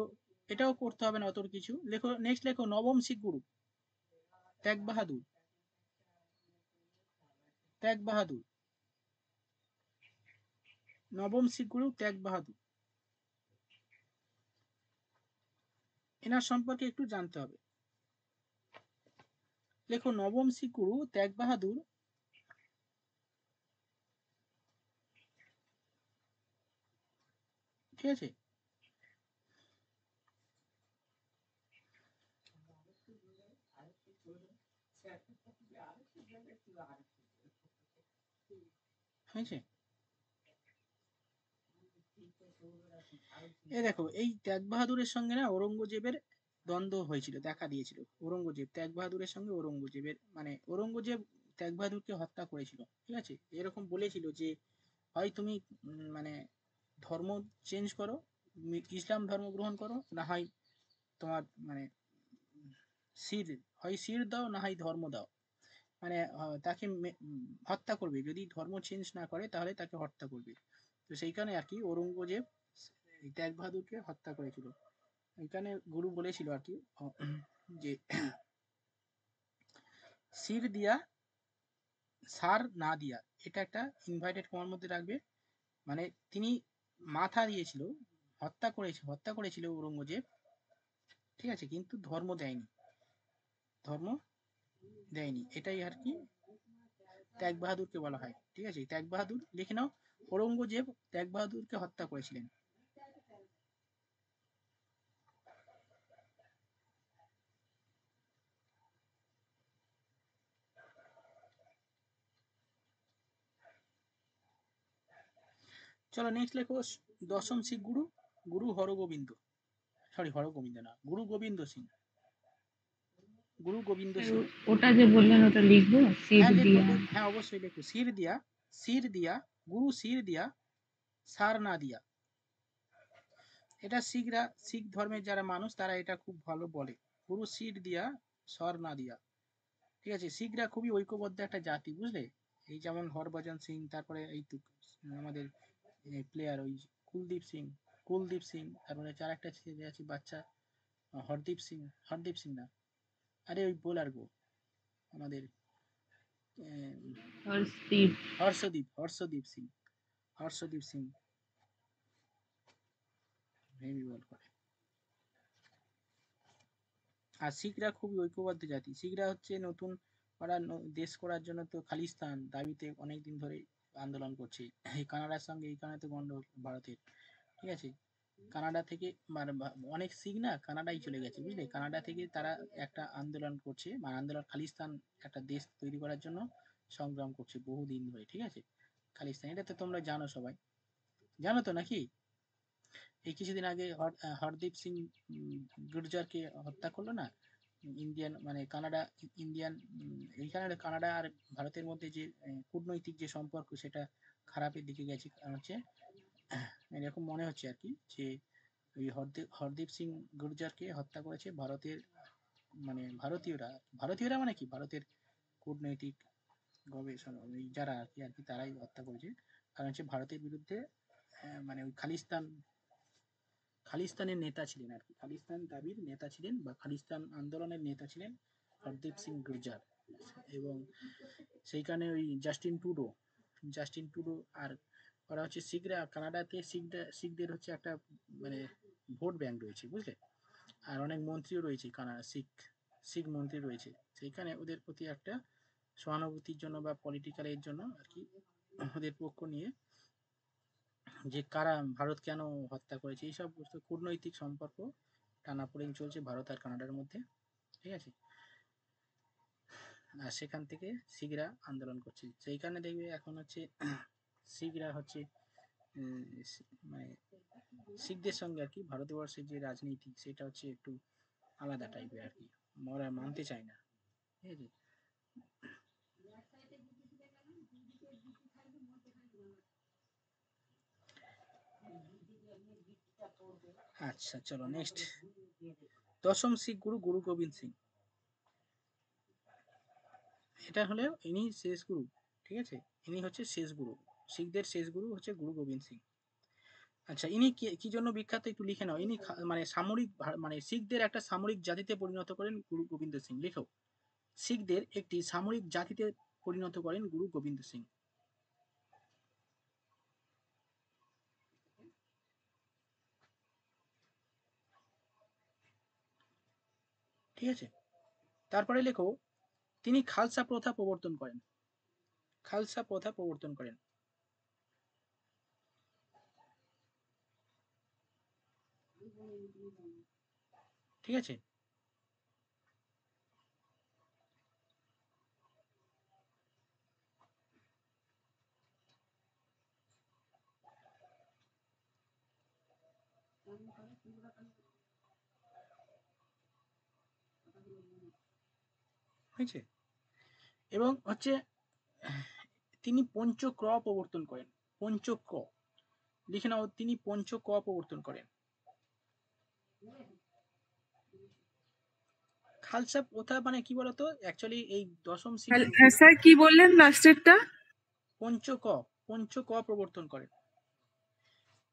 এটাও করতে হবে না অত কিছু লেখো নেক্সট লেখো নবম শিখ গুরু ত্যাগ বাহাদুর ত্যাগ বাহাদুর নবম শিখ গুরু ত্যাগ বাহাদুর এনার সম্পর্কে একটু জানতে হবে লেখো নবম শিকুরু ত্যাগ বাহাদুর ঠিক আছে হয়েছে এ দেখো এই ত্যাগ বাহাদুরের সঙ্গে না ঔরঙ্গজেবের দ্বন্দ্ব হয়েছিল দেখা দিয়েছিল ঔরঙ্গজেব ত্যাগ বাহাদুরের সঙ্গে ঔরঙ্গজেবের মানে ঔরঙ্গজেব ত্যাগ বাহাদুরকে হত্যা করেছিল ঠিক আছে এরকম বলেছিল যে হয় তুমি মানে ধর্ম চেঞ্জ করো ইসলাম ধর্ম গ্রহণ করো না হয় তোমার মানে শির হয় শির দাও না হয় ধর্ম দাও মানে তাকে হত্যা করবে যদি ধর্ম চেঞ্জ না করে তাহলে তাকে হত্যা করবে তো সেই কারণে আর কি ঔরঙ্গজেব ত্যাগ বাহাদুরকে হত্যা করেছিল এখানে গুরু বলেছিল আর কি যে সির দিয়া সার না দিয়া এটা একটা ইনভাইটেড কমার মধ্যে রাখবে মানে তিনি মাথা দিয়েছিল হত্যা করেছে হত্যা করেছিল ঔরঙ্গজেব ঠিক আছে কিন্তু ধর্ম দেয়নি ধর্ম দেয়নি এটাই আর কি ত্যাগ বাহাদুরকে বলা হয় ঠিক আছে ত্যাগ বাহাদুর লিখে নাও ঔরঙ্গজেব ত্যাগ বাহাদুরকে হত্যা করেছিলেন চলো নেক্সট লেখো দশম শিখ গুরু গুরু হরগোবিন্দ সরি হরগোবিন্দ না গুরু গোবিন্দ সিং গুরু গোবিন্দ সিং ওটা যে বললেন ওটা লিখবো হ্যাঁ, সির দিয়া হ্যাঁ অবশ্যই লিখো সির দিয়া সির দিয়া গুরু সির দিয়া সার না দিয়া এটা শিখরা শিখ ধর্মের যারা মানুষ তারা এটা খুব ভালো বলে গুরু সির দিয়া সর না দিয়া ঠিক আছে শিখরা খুবই ঐক্যবদ্ধ একটা জাতি বুঝলে এই যেমন হরভজন সিং তারপরে এই আমাদের প্লেয়ার ওই কুলদীপ সিং কুলদীপ সিং তারপরে চার একটা ছেলে আছে বাচ্চা হরদীপ সিং হরদীপ সিং না আরে ওই বোলার গো আমাদের হর্ষদীপ হর্ষদীপ সিং হর্ষদীপ সিং বল আর শিখরা খুবই ঐক্যবদ্ধ জাতি শিখরা হচ্ছে নতুন ওরা দেশ করার জন্য তো খালিস্তান দাবিতে অনেকদিন ধরে আন্দোলন করছি এই কানাডার সঙ্গে এই কানাডাতে গন্ডগোল ভারতের ঠিক আছে কানাডা থেকে মানে অনেক শিখ না কানাডাই চলে গেছে বুঝলে কানাডা থেকে তারা একটা আন্দোলন করছে মানে আন্দোলন খালিস্তান একটা দেশ তৈরি করার জন্য সংগ্রাম করছে বহুদিন ধরে ঠিক আছে খালিস্তান এটা তো তোমরা জানো সবাই জানো তো নাকি এই কিছুদিন আগে হরদীপ সিং গুর্জারকে হত্যা করলো না ইন্ডিয়ান মানে কানাডা ইন্ডিয়ান এইখানে কানাডা আর ভারতের মধ্যে যে কূটনৈতিক যে সম্পর্ক সেটা খারাপের দিকে গেছে কারণ হচ্ছে এরকম মনে হচ্ছে আর কি যে ওই হরদীপ হরদীপ সিং গুর্জারকে হত্যা করেছে ভারতের মানে ভারতীয়রা ভারতীয়রা মানে কি ভারতের কূটনৈতিক গবেষণা যারা আর কি আর কি তারাই হত্যা করেছে কারণ হচ্ছে ভারতের বিরুদ্ধে মানে ওই খালিস্তান খালিস্তানের নেতা ছিলেন আর কি খালিস্তান দাবির নেতা ছিলেন বা খালিস্তান আন্দোলনের নেতা ছিলেন হরদীপ সিং গুর্জার এবং সেইখানে ওই জাস্টিন টুডো জাস্টিন টুডো আর ওরা হচ্ছে শিখরা কানাডাতে শিখরা শিখদের হচ্ছে একটা মানে ভোট ব্যাংক রয়েছে বুঝলে আর অনেক মন্ত্রীও রয়েছে কানাডা শিখ শিখ মন্ত্রী রয়েছে সেইখানে ওদের প্রতি একটা সহানুভূতির জন্য বা পলিটিক্যালের জন্য আর কি ওদের পক্ষ নিয়ে যে কারা ভারত কেন হত্যা করেছে এইসব কূটনৈতিক সম্পর্ক টানাপোড়েন চলছে ভারত আর কানাডার মধ্যে ঠিক আছে আর সেখান থেকে শিখরা আন্দোলন করছে সেইখানে দেখবে এখন হচ্ছে শিখরা হচ্ছে মানে শিখদের সঙ্গে আর কি ভারতবর্ষের যে রাজনীতি সেটা হচ্ছে একটু আলাদা টাইপের আর কি মরা মানতে চায় না ঠিক আছে আচ্ছা চলো নেক্সট দশম শিখ গুরু গুরু গোবিন্দ সিং এটা হলে ইনি শেষ গুরু ঠিক আছে ইনি হচ্ছে শেষ গুরু শিখদের শেষ গুরু হচ্ছে গুরু গোবিন্দ সিং আচ্ছা ইনি কি জন্য বিখ্যাত একটু লিখে নাও ইনি মানে সামরিক মানে শিখদের একটা সামরিক জাতিতে পরিণত করেন গুরু গোবিন্দ সিং লেখো শিখদের একটি সামরিক জাতিতে পরিণত করেন গুরু গোবিন্দ সিং ঠিক আছে তারপরে লেখো তিনি খালসা প্রথা প্রবর্তন করেন খালসা প্রথা প্রবর্তন করেন ঠিক আছে আছে এবং হচ্ছে তিনি পঞ্চক প্রবর্তন করেন পঞ্চক লিখে নাও তিনি পঞ্চক প্রবর্তন করেন খালসা প্রথা মানে কি বলতো অ্যাকচুয়ালি এই দশম হ্যাঁ, হ্যাঁ, স্যার কি বললেন লাস্টেরটা পঞ্চক পঞ্চক প্রবর্তন করেন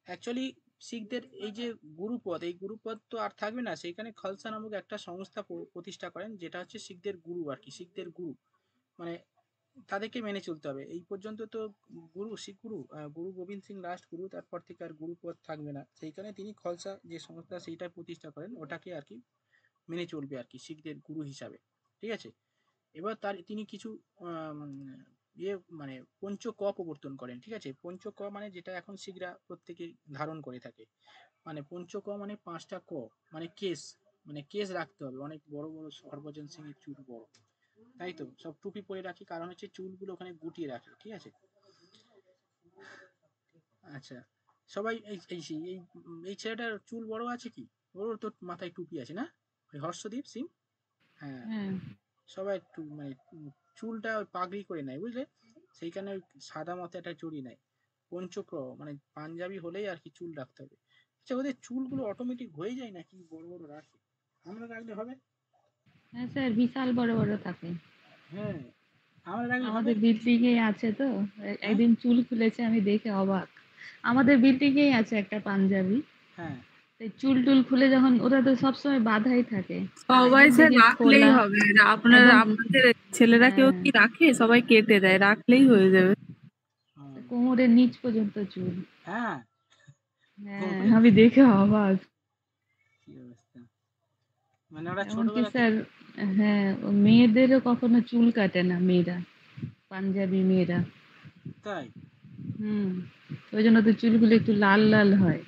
অ্যাকচুয়ালি শিখদের এই যে গুরুপদ এই গুরুপদ তো আর থাকবে না সেইখানে খালসা নামক একটা সংস্থা প্রতিষ্ঠা করেন যেটা হচ্ছে শিখদের গুরু আর কি শিখদের গুরু মানে তাদেরকে মেনে চলতে হবে এই পর্যন্ত তো গুরু শিখ গুরু গুরু গোবিন্দ সিং লাস্ট গুরু তারপর থেকে আর গুরুপদ থাকবে না সেইখানে তিনি খলসা যে সংস্থা সেইটা প্রতিষ্ঠা করেন ওটাকে আর কি মেনে চলবে আর কি শিখদের গুরু হিসাবে ঠিক আছে এবার তার তিনি কিছু ইয়ে মানে পঞ্চ ক প্রবর্তন করেন ঠিক আছে পঞ্চ ক মানে যেটা এখন শিগরা প্রত্যেকে ধারণ করে থাকে মানে পঞ্চ ক মানে পাঁচটা ক মানে কেস মানে কেস রাখতে হবে অনেক বড় বড় হরভজন সিং এর চুল বড় তাই তো সব টুপি পরে রাখি কারণ হচ্ছে চুলগুলো ওখানে গুটিয়ে রাখে ঠিক আছে আচ্ছা সবাই এই এই এই ছেলেটার চুল বড় আছে কি ওর তো মাথায় টুপি আছে না ওই হর্ষদীপ সিং হ্যাঁ, হ্যাঁ। সবাই একটু মানে চুলটা ওই পাগড়ি করে নেয় বুঝলে সেইখানে ওই সাদা মতো একটা চুরি নেয় পঞ্চক্র মানে পাঞ্জাবি হলেই আর কি চুল রাখতে হবে আচ্ছা ওদের চুলগুলো অটোমেটিক হয়ে যায় নাকি বড় বড় রাখে আমরা রাখলে হবে হ্যাঁ স্যার বিশাল বড় বড় থাকে হ্যাঁ আমরা রাখলে আমাদের বিল্ডিংয়ে আছে তো হ্যাঁ? একদিন চুল খুলেছে আমি দেখে অবাক আমাদের বিল্ডিংয়েই আছে একটা পাঞ্জাবি হ্যাঁ চুল টুল খুলে যখন ওরা তো সবসময় বাধাই থাকে সবাই রাখলেই হবে আপনাদের ছেলেরা কেউ হ্যাঁ। কি রাখে সবাই কেটে দেয় রাখলেই হয়ে যাবে কোমরের নিচ পর্যন্ত চুল হ্যাঁ, হ্যাঁ আমি দেখে অবাক মানে স্যার হ্যাঁ মেয়েদেরও কখনো চুল কাটে না মেয়েরা পাঞ্জাবি মেয়েরা তাই হম ওই জন্য তো চুলগুলো একটু লাল লাল হয়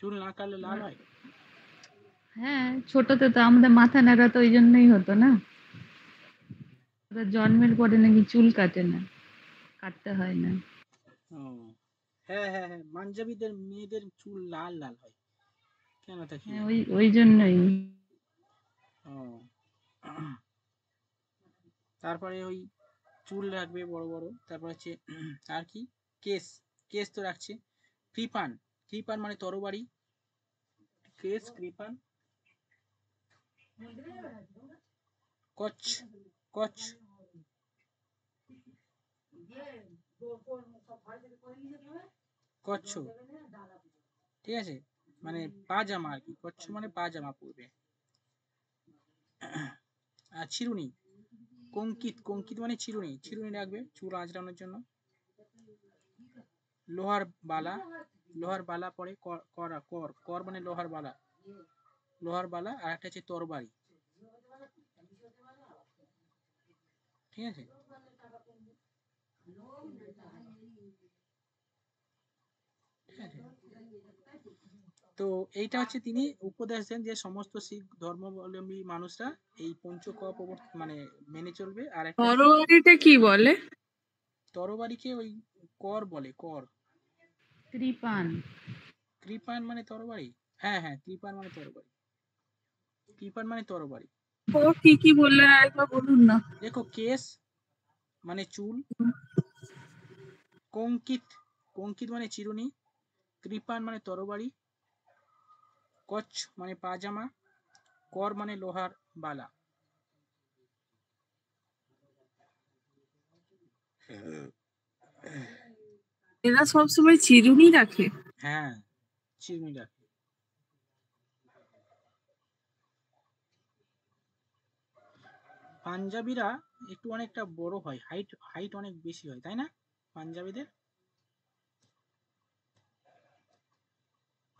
চুল না কাটলে লাল হয় হ্যাঁ ছোটতে তো আমাদের মাথা নাড়া তো ওই জন্যই হতো না জন্মের পরে নাকি চুল কাটে না কাটতে হয় না হ্যাঁ হ্যাঁ হ্যাঁ মাঞ্জাবিদের মেয়েদের চুল লাল লাল হয় কেন দেখি হ্যাঁ, ওই ওই জন্যই ও তারপরে ওই চুল রাখবে বড় বড় তারপর হচ্ছে আর কি কেস কেস তো রাখছে ফিফান ক্রিপার মানে তরবারি কেস ক্রিপার কচ্ছ কচ্ছ কচ্ছ ঠিক আছে মানে পাজামা আর কি কচ্ছ মানে পাজামা পরবে আর চিরুনি কঙ্কিত কঙ্কিত মানে চিরুনি চিরুনি রাখবে চুল আঁচড়ানোর জন্য লোহার বালা লোহার বালা পরে করা কর কর মানে লোহার বালা লোহার বালা আর একটা হচ্ছে তরবারি ঠিক আছে তো এইটা হচ্ছে তিনি উপদেশ দেন যে সমস্ত শিখ ধর্মাবলম্বী মানুষরা এই পঞ্চকপ মানে মেনে চলবে আর একটা কি বলে তরবারিকে ওই কর বলে কর ত্রিপান ত্রিপান মানে তরবারি হ্যাঁ হ্যাঁ ত্রিপান মানে তরবারি ত্রিপান মানে তরবারি ও কি কি বললে একবার বলুন না দেখো কেস মানে চুল কঙ্কিত কঙ্কিত মানে চিরুনি কৃপান মানে তরবারি কচ্ছ মানে পাজামা কর মানে লোহার বালা Yeah. এরা সবসময় চিরুনি রাখে হ্যাঁ চিরুনি রাখে পাঞ্জাবিরা একটু অনেকটা বড় হয় হাইট হাইট অনেক বেশি হয় তাই না পাঞ্জাবিদের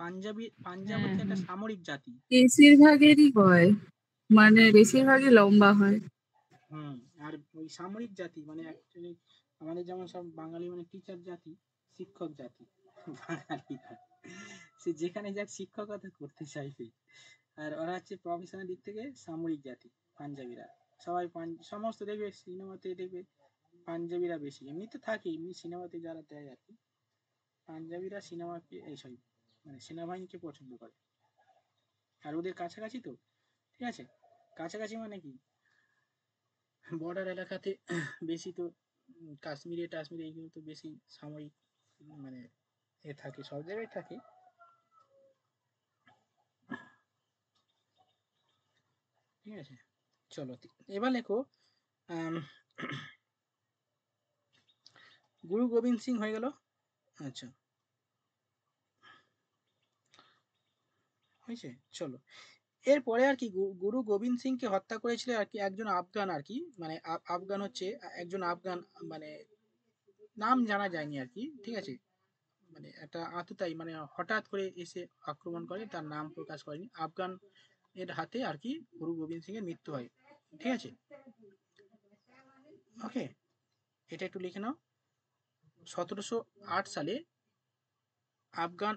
পাঞ্জাবি পাঞ্জাব হচ্ছে একটা হ্যাঁ। সামরিক জাতি বেশিরভাগেরই হয় মানে বেশিরভাগই লম্বা হয় হুম আর ওই সামরিক জাতি মানে অ্যাকচুয়ালি আমাদের যেমন সব বাঙালি মানে টিচার জাতি শিক্ষক জাতি সে যেখানে যাক শিক্ষকতা করতে চাইবে আর ওরা হচ্ছে প্রফেশনাল দিক থেকে সামরিক জাতি পাঞ্জাবিরা সবাই সমস্ত দেখবে সিনেমাতে দেখবে পাঞ্জাবিরা বেশি এমনি তো থাকে এমনি সিনেমাতে যারা দেয় আর কি পাঞ্জাবিরা সিনেমাকে এই সরি মানে সেনাবাহিনীকে পছন্দ করে আর ওদের কাছাকাছি তো ঠিক আছে কাছাকাছি মানে কি বর্ডার এলাকাতে বেশি তো কাশ্মীরে টাশ্মীরে এইগুলো তো বেশি সাময়িক মানে এ থাকি সব জায়গায় থাকি ঠিক আছে চলো এবার লেখো গুরু গোবিন্দ সিং হয়ে গেল আচ্ছা হয়েছে চলো এরপরে আর কি গুরু গোবিন্দ সিং কে হত্যা করেছিল আর কি একজন আফগান আর কি মানে আফগান হচ্ছে একজন আফগান মানে নাম জানা যায়নি আর কি ঠিক আছে মানে একটা আততাই মানে হঠাৎ করে এসে আক্রমণ করে তার নাম প্রকাশ করেনি আফগান এর হাতে আর কি গুরু গোবিন্দ সিং এর মৃত্যু হয় ঠিক আছে ওকে এটা একটু লিখে নাও সতেরোশো আট সালে আফগান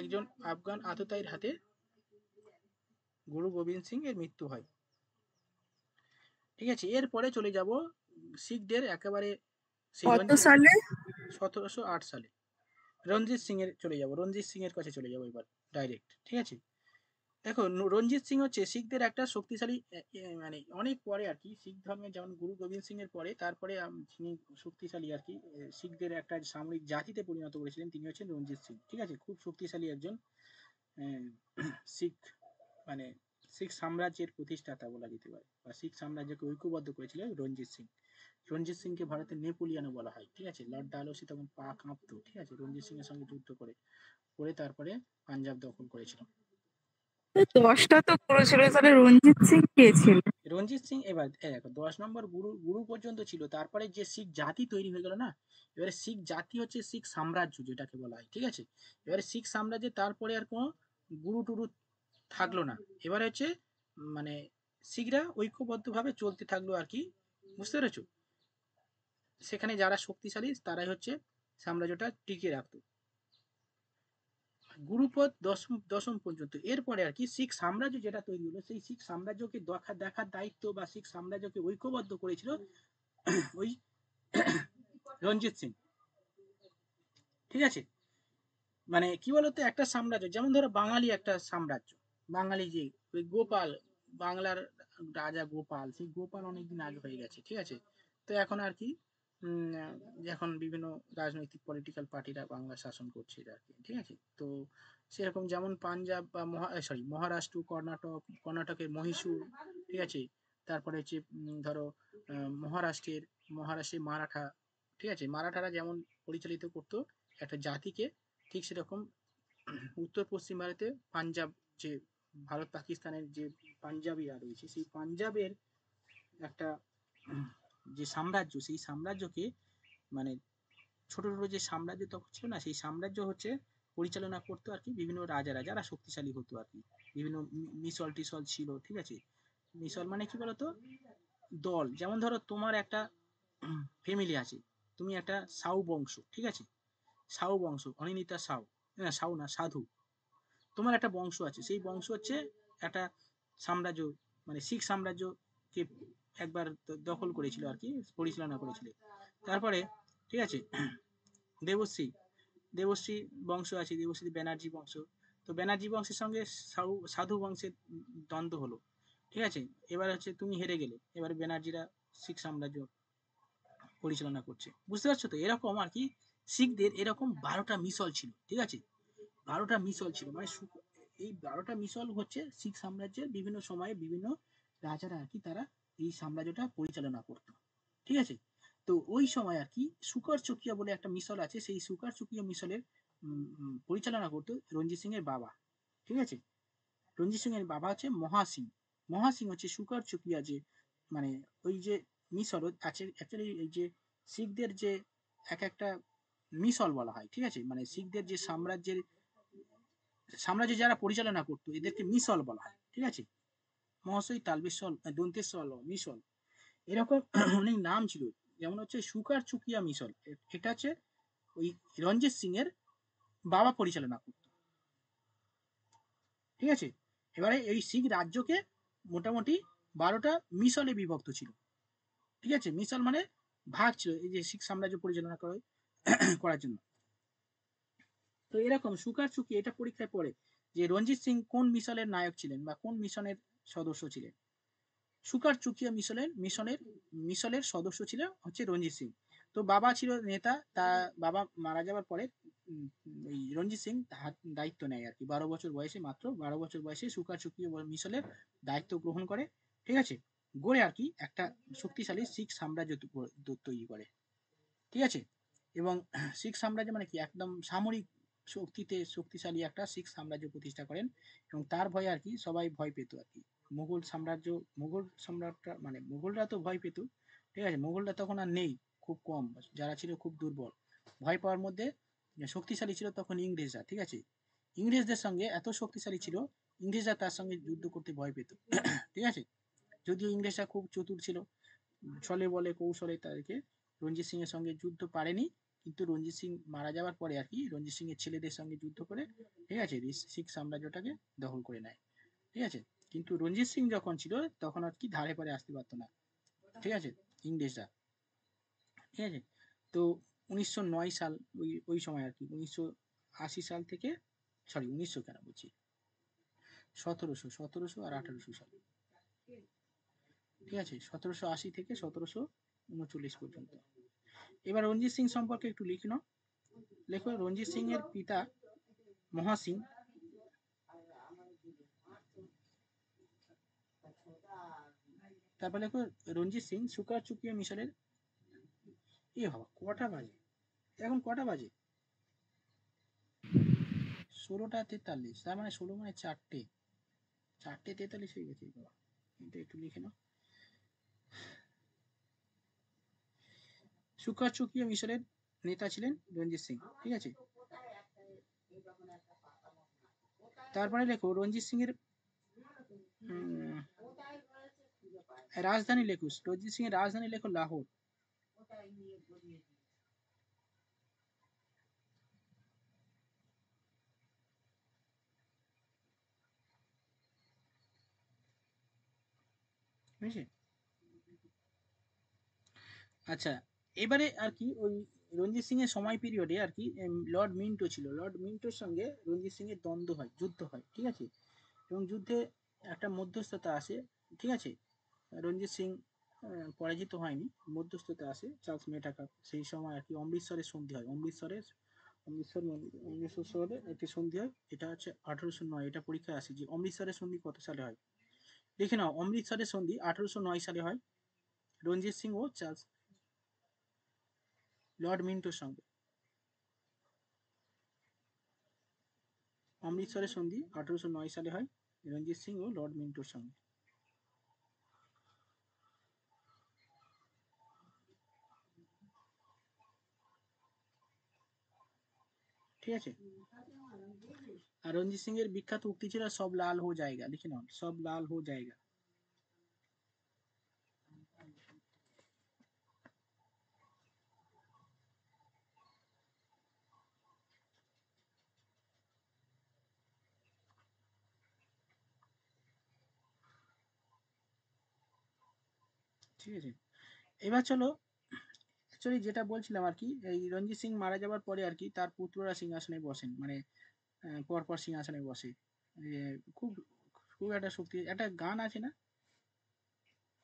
একজন আফগান আততায়ীর হাতে গুরু গোবিন্দ সিং এর মৃত্যু হয় ঠিক আছে এরপরে চলে যাব শিখদের একেবারে সালে রঞ্জিত সিং এর চলে যাবো রঞ্জিত সিং এর কাছে চলে যাবো এবার ডাইরেক্ট ঠিক আছে রঞ্জিত সিং হচ্ছে শিখদের একটা শক্তিশালী মানে অনেক পরে আর কি শিখ ধর্মের যেমন গুরু গোবিন্দ সিং এর পরে তারপরে যিনি শক্তিশালী আর কি শিখদের একটা সামরিক জাতিতে পরিণত করেছিলেন তিনি হচ্ছেন রঞ্জিত সিং ঠিক আছে খুব শক্তিশালী একজন শিখ মানে শিখ সাম্রাজ্যের প্রতিষ্ঠাতা বলা যেতে পারে বা শিখ সাম্রাজ্যকে ঐক্যবদ্ধ করেছিল রঞ্জিত সিং রঞ্জিত সিংকে ভারতের নেপোলিয়ানও বলা হয় ঠিক আছে লর্ড ডালহৌসি তখন পা কাঁপতো ঠিক আছে রঞ্জিত সিং এর সঙ্গে যুদ্ধ করে করে তারপরে পাঞ্জাব দখল করেছিল দশটা তো করেছিল তাহলে রঞ্জিত সিং কে ছিল রঞ্জিত সিং এবার দেখো দশ নম্বর গুরু গুরু পর্যন্ত ছিল তারপরে যে শিখ জাতি তৈরি হয়ে গেল না এবারে শিখ জাতি হচ্ছে শিখ সাম্রাজ্য যেটাকে বলা হয় ঠিক আছে এবারে শিখ সাম্রাজ্যে তারপরে আর কোনো গুরু টুরু থাকলো না এবারে হচ্ছে মানে শিখরা ঐক্যবদ্ধভাবে চলতে থাকলো আর কি বুঝতে পেরেছো সেখানে যারা শক্তিশালী তারাই হচ্ছে সাম্রাজ্যটা টিকিয়ে রাখত গুরুপদ দশম দশম পর্যন্ত এরপরে আর কি শিখ সাম্রাজ্য যেটা তৈরি হলো সেই শিখ সাম্রাজ্যকে দেখা দেখার দায়িত্ব বা শিখ সাম্রাজ্যকে ঐক্যবদ্ধ করেছিল ওই রঞ্জিত সিং ঠিক আছে মানে কি বলতো একটা সাম্রাজ্য যেমন ধরো বাঙালি একটা সাম্রাজ্য বাঙালি যে ওই গোপাল বাংলার রাজা গোপাল সেই গোপাল অনেকদিন আগে হয়ে গেছে ঠিক আছে তো এখন আর কি এখন বিভিন্ন রাজনৈতিক পলিটিক্যাল পার্টিরা বাংলা শাসন করছে এটা আর ঠিক আছে তো সেরকম যেমন পাঞ্জাব বা মহা সরি মহারাষ্ট্র কর্ণাটক কর্ণাটকের মহীশূর ঠিক আছে তারপরে হচ্ছে ধরো মহারাষ্ট্রের মহারাষ্ট্রে মারাঠা ঠিক আছে মারাঠারা যেমন পরিচালিত করত একটা জাতিকে ঠিক সেরকম উত্তর পশ্চিম ভারতে পাঞ্জাব যে ভারত পাকিস্তানের যে পাঞ্জাবিরা রয়েছে সেই পাঞ্জাবের একটা যে সাম্রাজ্য সেই সাম্রাজ্যকে মানে ছোট ছোট যে সাম্রাজ্য তখন ছিল না সেই সাম্রাজ্য হচ্ছে পরিচালনা করতো আর কি বিভিন্ন রাজা রাজারা শক্তিশালী হতো আর কি বিভিন্ন মিশল টিসল ছিল ঠিক আছে মিশল মানে কি বলতো দল যেমন ধরো তোমার একটা ফ্যামিলি আছে তুমি একটা সাউ বংশ ঠিক আছে সাউ বংশ অনিনিতা সাউ না হ্যাঁ, সাউ না সাধু তোমার একটা বংশ আছে সেই বংশ হচ্ছে একটা সাম্রাজ্য মানে শিখ সাম্রাজ্যকে একবার দখল করেছিল আর কি পরিচালনা করেছিল তারপরে ঠিক আছে দেবশ্রী দেবশ্রী বংশ আছে দেবশ্রী ব্যানার্জি বংশ তো ব্যানার্জি বংশের সঙ্গে সাধু বংশের দ্বন্দ্ব হলো ঠিক আছে এবার হচ্ছে তুমি হেরে গেলে এবার ব্যানার্জিরা শিখ সাম্রাজ্য পরিচালনা করছে বুঝতে পারছো তো এরকম আর কি শিখদের এরকম বারোটা মিশল ছিল ঠিক আছে বারোটা মিশল ছিল মানে এই বারোটা মিশল হচ্ছে শিখ সাম্রাজ্যের বিভিন্ন সময়ে বিভিন্ন রাজারা আর কি তারা এই সাম্রাজ্যটা পরিচালনা করত ঠিক আছে তো ওই সময় আর কি সুকার চকিয়া বলে একটা মিশল আছে সেই সুকার চকিয়া মিশলের পরিচালনা করতো রঞ্জিত সিং এর বাবা ঠিক আছে রঞ্জিত সিং এর বাবা হচ্ছে মহা সিং মহা সিং হচ্ছে সুকার চকিয়া যে মানে ওই যে মিশল আছে অ্যাকচুয়ালি এই যে শিখদের যে এক একটা মিশল বলা হয় ঠিক আছে মানে শিখদের যে সাম্রাজ্যের সাম্রাজ্য যারা পরিচালনা করতো এদেরকে মিশল বলা হয় ঠিক আছে মহাশয় তালবেশল দন্তেসল মিশল এরকম অনেক নাম ছিল যেমন হচ্ছে সুকার চুকিয়া মিশল এটা হচ্ছে ওই রঞ্জিত সিং এর বাবা পরিচালনা করত ঠিক আছে এবারে এই সিং রাজ্যকে মোটামুটি বারোটা মিশলে বিভক্ত ছিল ঠিক আছে মিশল মানে ভাগ ছিল এই যে শিখ সাম্রাজ্য পরিচালনা করার জন্য তো এরকম সুকার চুকি এটা পরীক্ষায় পড়ে যে রঞ্জিত সিং কোন মিশনের নায়ক ছিলেন বা কোন মিশনের সদস্য ছিলেন সুকার চুকিয়া মিশনের মিশনের মিশলের সদস্য ছিলেন হচ্ছে রঞ্জিত সিং তো বাবা ছিল নেতা তা বাবা মারা যাবার পরে রঞ্জিত সিং দায়িত্ব নেয় আর কি বারো বছর বয়সে মাত্র বারো বছর বয়সে সুকার চুকিয়া মিশলের দায়িত্ব গ্রহণ করে ঠিক আছে গড়ে আর কি একটা শক্তিশালী শিখ সাম্রাজ্য তৈরি করে ঠিক আছে এবং শিখ সাম্রাজ্য মানে কি একদম সামরিক শক্তিতে শক্তিশালী একটা শিখ সাম্রাজ্য প্রতিষ্ঠা করেন এবং তার ভয়ে আর কি সবাই ভয় পেত আর কি মুঘল সাম্রাজ্য মুঘল সম্রাটরা মানে মুঘলরা তো ভয় পেত ঠিক আছে মুঘলরা তখন আর নেই খুব কম যারা ছিল খুব দুর্বল ভয় পাওয়ার মধ্যে শক্তিশালী ছিল তখন ইংরেজরা ঠিক আছে ইংরেজদের সঙ্গে এত শক্তিশালী ছিল ইংরেজরা তার সঙ্গে যুদ্ধ করতে ভয় পেত ঠিক আছে যদিও ইংরেজরা খুব চতুর ছিল ছলে বলে কৌশলে তাদেরকে রঞ্জিত সিং এর সঙ্গে যুদ্ধ পারেনি কিন্তু রঞ্জিত সিং মারা যাওয়ার পরে আর কি রঞ্জিত সিং এর ছেলেদের সঙ্গে যুদ্ধ করে ঠিক আছে শিখ সাম্রাজ্যটাকে দখল করে নেয় ঠিক আছে কিন্তু রঞ্জিত সিং যখন ছিল তখন আর কি ধারে পারে আসতে পারতো না ঠিক আছে ইংরেজরা ঠিক আছে তো উনিশশো নয় সাল ওই ওই সময় আর কি উনিশশো আশি সাল থেকে সরি উনিশশো কেন বলছি সতেরোশো সতেরোশো আর আঠারোশো সাল ঠিক আছে সতেরোশো আশি থেকে সতেরোশো উনচল্লিশ পর্যন্ত এবার রঞ্জিত সিং সম্পর্কে একটু লিখ নাও লেখো রঞ্জিত সিং এর পিতা মহা সিং তারপর দেখো রঞ্জিত সিং সুকা চুকিয়া মিশরের এ হওয়া কটা বাজে এখন কটা বাজে ষোলোটা তেতাল্লিশ তার মানে ষোলো মানে চারটে চারটে তেতাল্লিশ হয়ে গেছে বাবা এটা একটু লিখে নাও সুকা চুকিয়া মিশরের নেতা ছিলেন রঞ্জিত সিং ঠিক আছে তারপরে লেখো রঞ্জিত সিং এর রাজধানী লেখুস রঞ্জিত সিং এর রাজধানী লেখো লাহোর আচ্ছা এবারে আর কি ওই রঞ্জিত সিং এর সময় পিরিয়ডে আর কি লর্ড মিন্টো ছিল লর্ড মিন্টোর সঙ্গে রঞ্জিত সিং এর দ্বন্দ্ব হয় যুদ্ধ হয় ঠিক আছে এবং যুদ্ধে একটা মধ্যস্থতা আসে ঠিক আছে রঞ্জিত সিং পরাজিত হয়নি মধ্যস্থতে আসে চার্লস মেটা কাপ সেই সময় আর কি অমৃতসরে সন্ধি হয় অমৃতসরের অমৃতসর অমৃতসর শহরে একটি সন্ধি হয় এটা হচ্ছে আঠারোশো নয় এটা পরীক্ষায় আসে যে অমৃতসরের সন্ধি কত সালে হয় দেখে নাও অমৃতসরের সন্ধি আঠারোশো নয় সালে হয় রঞ্জিত সিং ও চার্লস লর্ড মিন্টোর সঙ্গে অমৃতসরের সন্ধি আঠারোশো নয় সালে হয় রঞ্জিত সিং ও লর্ড মিন্টোর সঙ্গে ঠিক আছে আর রঞ্জিত সিং এর বিখ্যাত উক্তি ছিল সব লাল হো জায়গা লিখে নাও সব লাল হো জায়গা ঠিক আছে এবার চলো অ্যাকচুয়ালি যেটা বলছিলাম আর কি এই রঞ্জিত সিং মারা যাওয়ার পরে আর কি তার পুত্ররা সিংহাসনে বসেন মানে পরপর সিংহাসনে বসে খুব খুব একটা শক্তি একটা গান আছে না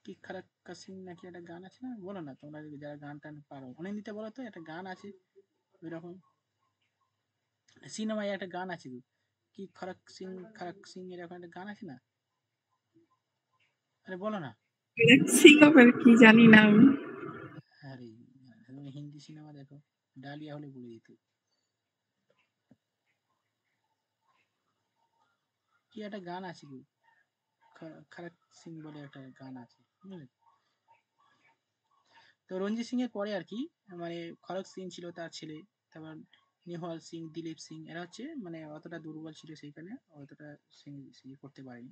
কি খারাপ কাসিম নাকি একটা গান আছে না বলো না তোমরা যারা গান টান পারো অনেক দিতে বলো তো একটা গান আছে ওই রকম সিনেমায় একটা গান আছে কি খরক সিং খরক সিং এরকম একটা গান আছে না আরে বলো না সিং কি জানি না আমি সিনেমা দেখো ডালিয়া হলে বলে দিত কি একটা গান আছে কি খারাপ সিং বলে একটা গান আছে বুঝলেন তো রঞ্জিত সিং এর পরে আর কি মানে খরক সিং ছিল তার ছেলে তারপর নিহল সিং দিলীপ সিং এরা হচ্ছে মানে অতটা দুর্বল ছিল সেইখানে অতটা সিং ইয়ে করতে পারেনি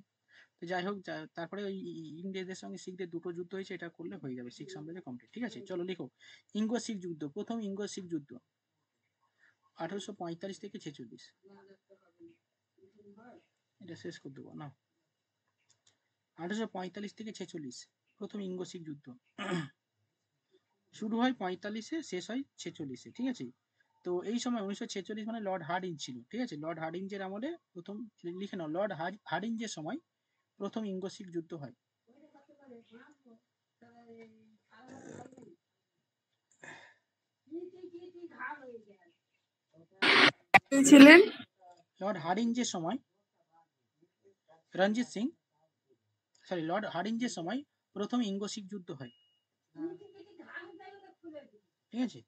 যাই হোক তারপরে ওই ইংরেজদের সঙ্গে শিখদের দুটো যুদ্ধ হয়েছে এটা করলে হয়ে যাবে শিখ সাম্রাজ্য কমপ্লিট ঠিক আছে চলো লিখো ইঙ্গো শিখ যুদ্ধ প্রথম ইঙ্গো শিখ যুদ্ধ আঠারোশো পঁয়তাল্লিশ থেকে ছেচল্লিশ এটা শেষ করে দেবো না আঠারোশো পঁয়তাল্লিশ থেকে ছেচল্লিশ প্রথম ইঙ্গো শিখ যুদ্ধ শুরু হয় পঁয়তাল্লিশে শেষ হয় ছেচল্লিশে ঠিক আছে তো এই সময় উনিশশো ছেচল্লিশ মানে লর্ড হার্ডিং ছিল ঠিক আছে লর্ড হার্ডিঞ্জের আমলে প্রথম লিখে নাও লর্ড হার্ডিঞ্জের সময় প্রথম ইঙ্গশিক যুদ্ধ হয় ছিলেন লর্ড হারিঞ্জের সময় রঞ্জিত সিং সরি লর্ড হার্ডিঞ্জের সময় প্রথম ইঙ্গশিক যুদ্ধ হয় ঠিক আছে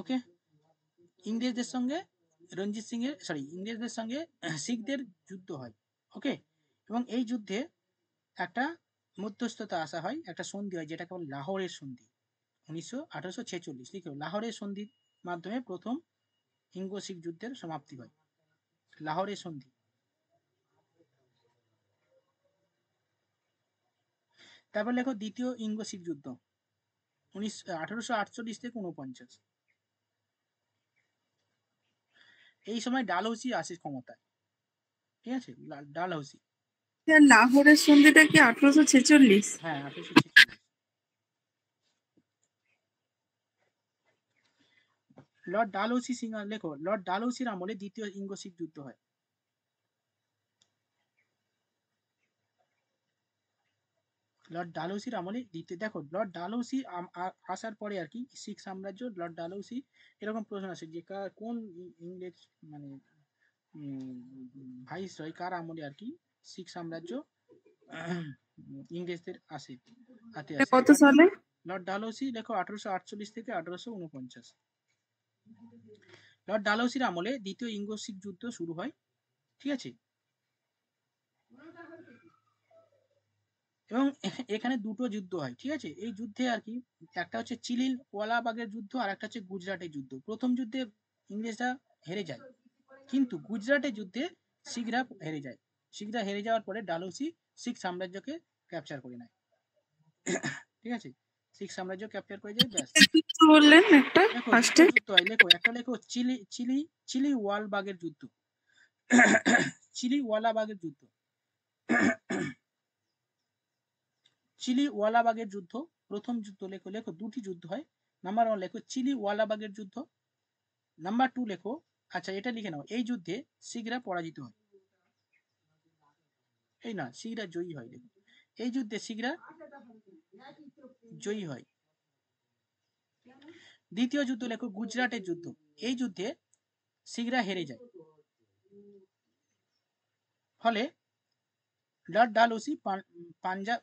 ওকে ইংরেজদের সঙ্গে রঞ্জিত সিং এর সরি ইংরেজদের সঙ্গে শিখদের যুদ্ধ হয় ওকে এবং এই যুদ্ধে একটা মধ্যস্থতা আসা হয় একটা সন্ধি হয় যেটাকে বলে লাহোরের সন্ধি উনিশশো আঠারোশো ছেচল্লিশ লিখে লাহোরের সন্ধির মাধ্যমে প্রথম হিঙ্গো শিখ যুদ্ধের সমাপ্তি হয় লাহোরের সন্ধি তারপর লেখো দ্বিতীয় ইঙ্গো শিখ যুদ্ধ উনিশ আঠারোশো আটচল্লিশ থেকে উনপঞ্চাশ এই সময় ডালহৌসি আসে ক্ষমতায় ঠিক আছে ডালহৌসি লাহোরের সন্ধিটা কি আঠারোশো ছেচল্লিশ হ্যাঁ আঠারোশো লর্ড ডালহৌসি সিং লেখো লর্ড ডালহৌসির আমলে দ্বিতীয় ইঙ্গ যুদ্ধ হয় লর্ড ডালৌসির আমলে দিতে দেখো লর্ড ডালৌসি আসার পরে আর কি শিখ সাম্রাজ্য লর্ড ডালৌসি এরকম প্রশ্ন আসে যে কার কোন ইংরেজ মানে ভাইস রয় কার আমলে আর কি শিখ সাম্রাজ্য ইংরেজদের আসে হাতে আসে কত সালে লর্ড ডালৌসি দেখো আঠারোশো আটচল্লিশ থেকে আঠারোশো উনপঞ্চাশ লর্ড ডালৌসির আমলে দ্বিতীয় ইঙ্গ শিখ যুদ্ধ শুরু হয় ঠিক আছে এবং এখানে দুটো যুদ্ধ হয় ঠিক আছে এই যুদ্ধে আর কি একটা হচ্ছে চিলিল ওয়ালাবাগের যুদ্ধ আর একটা হচ্ছে গুজরাটের যুদ্ধ প্রথম যুদ্ধে ইংরেজরা হেরে যায় কিন্তু গুজরাটের যুদ্ধে শিখরা হেরে যায় শিখরা হেরে যাওয়ার পরে ডালহৌসি শিখ সাম্রাজ্যকে ক্যাপচার করে নেয় ঠিক আছে শিখ সাম্রাজ্য ক্যাপচার করে যায় ব্যাস বললেন একটা ফার্স্টে লেখো একটা লেখো চিলি চিলি চিলি ওয়ালবাগের যুদ্ধ চিলি ওয়ালাবাগের যুদ্ধ চিলি ওয়ালাবাগের যুদ্ধ প্রথম যুদ্ধ লেখো লেখো দুটি যুদ্ধ হয় নাম্বার ওয়ান লেখো চিলি ওয়ালাবাগের যুদ্ধ নাম্বার টু লেখো আচ্ছা এটা লিখে নাও এই যুদ্ধে শিখরা পরাজিত হয় এই না শিখরা জয়ী হয় দেখো এই যুদ্ধে শিখরা জয়ী হয় দ্বিতীয় যুদ্ধ লেখো গুজরাটের যুদ্ধ এই যুদ্ধে শিখরা হেরে যায় ফলে lord Dalhousie Punjab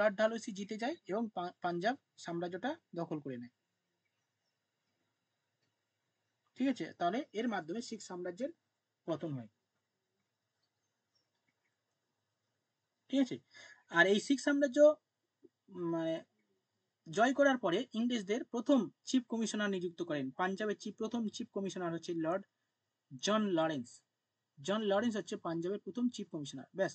lord Dalhousie জিতে যায় এবং পাঞ্জাব সাম্রাজ্যটা দখল করে নেয় ঠিক আছে তাহলে এর মাধ্যমে শিখ সাম্রাজ্যের পতন হয় ঠিক আছে আর এই শিখ সাম্রাজ্য মানে জয় করার পরে ইংরেজদের প্রথম চিফ কমিশনার নিযুক্ত করেন পাঞ্জাবের চিফ প্রথম চিফ কমিশনার হচ্ছে lord John Lawrence John Lawrence হচ্ছে পাঞ্জাবের প্রথম চিফ কমিশনার ব্যাস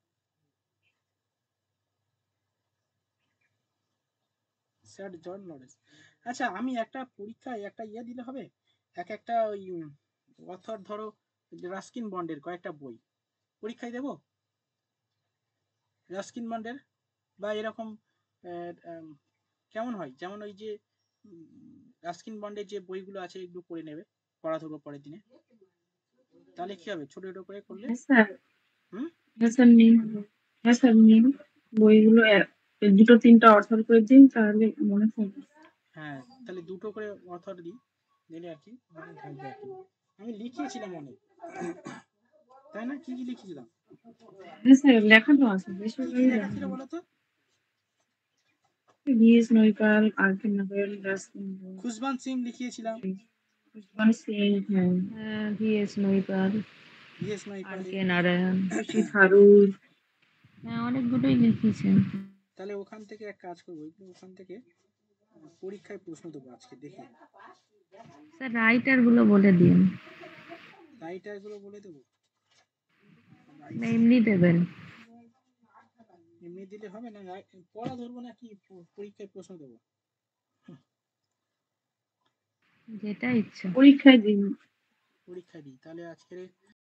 স্যার জন নলেজ আচ্ছা আমি একটা পরীক্ষায় একটা ইয়ে দিলে হবে এক একটা ওই অথর ধরো রাস্কিন বন্ডের কয়েকটা বই পরীক্ষায় দেব রাস্কিন বন্ডের বা এরকম কেমন হয় যেমন ওই যে রাস্কিন বন্ডের যে বইগুলো আছে একটু পড়ে নেবে পড়া ধরবো পরের দিনে তাহলে কি হবে ছোট ছোট করে করলে হ্যাঁ হুম হ্যাঁ হ্যাঁ বইগুলো দুটো তিনটা অথর করে দিন তাহলে মনে থাকবে হ্যাঁ তাহলে দুটো করে অথর দিই দিলে আর কি মনে আমি লিখিয়েছিলাম অনেক তাই না কি কি লিখেছিলাম হ্যাঁ, লেখা তো আছে বেসরকারি বিএস নৈকাল আরকিন নোবেল খুশবান সিং লিখিয়েছিলাম খুশবান সিং হ্যাঁ বিএস হ্যাঁ, নৈকাল বিএস নৈকাল আরকে নারায়ণ থারুর হ্যাঁ অনেকগুলোই লিখেছেন তাহলে ওখান থেকে এক কাজ করবো ওখান থেকে পরীক্ষায় প্রশ্ন দেবো আজকে দেখি স্যার রাইটার গুলো বলে দিন রাইটার গুলো বলে দেবো এমনি দেবেন এমনি দিলে হবে না পড়া ধরবো না কি পরীক্ষায় প্রশ্ন দেবো যেটা ইচ্ছা পরীক্ষায় দিন পরীক্ষা দিই তাহলে আজকে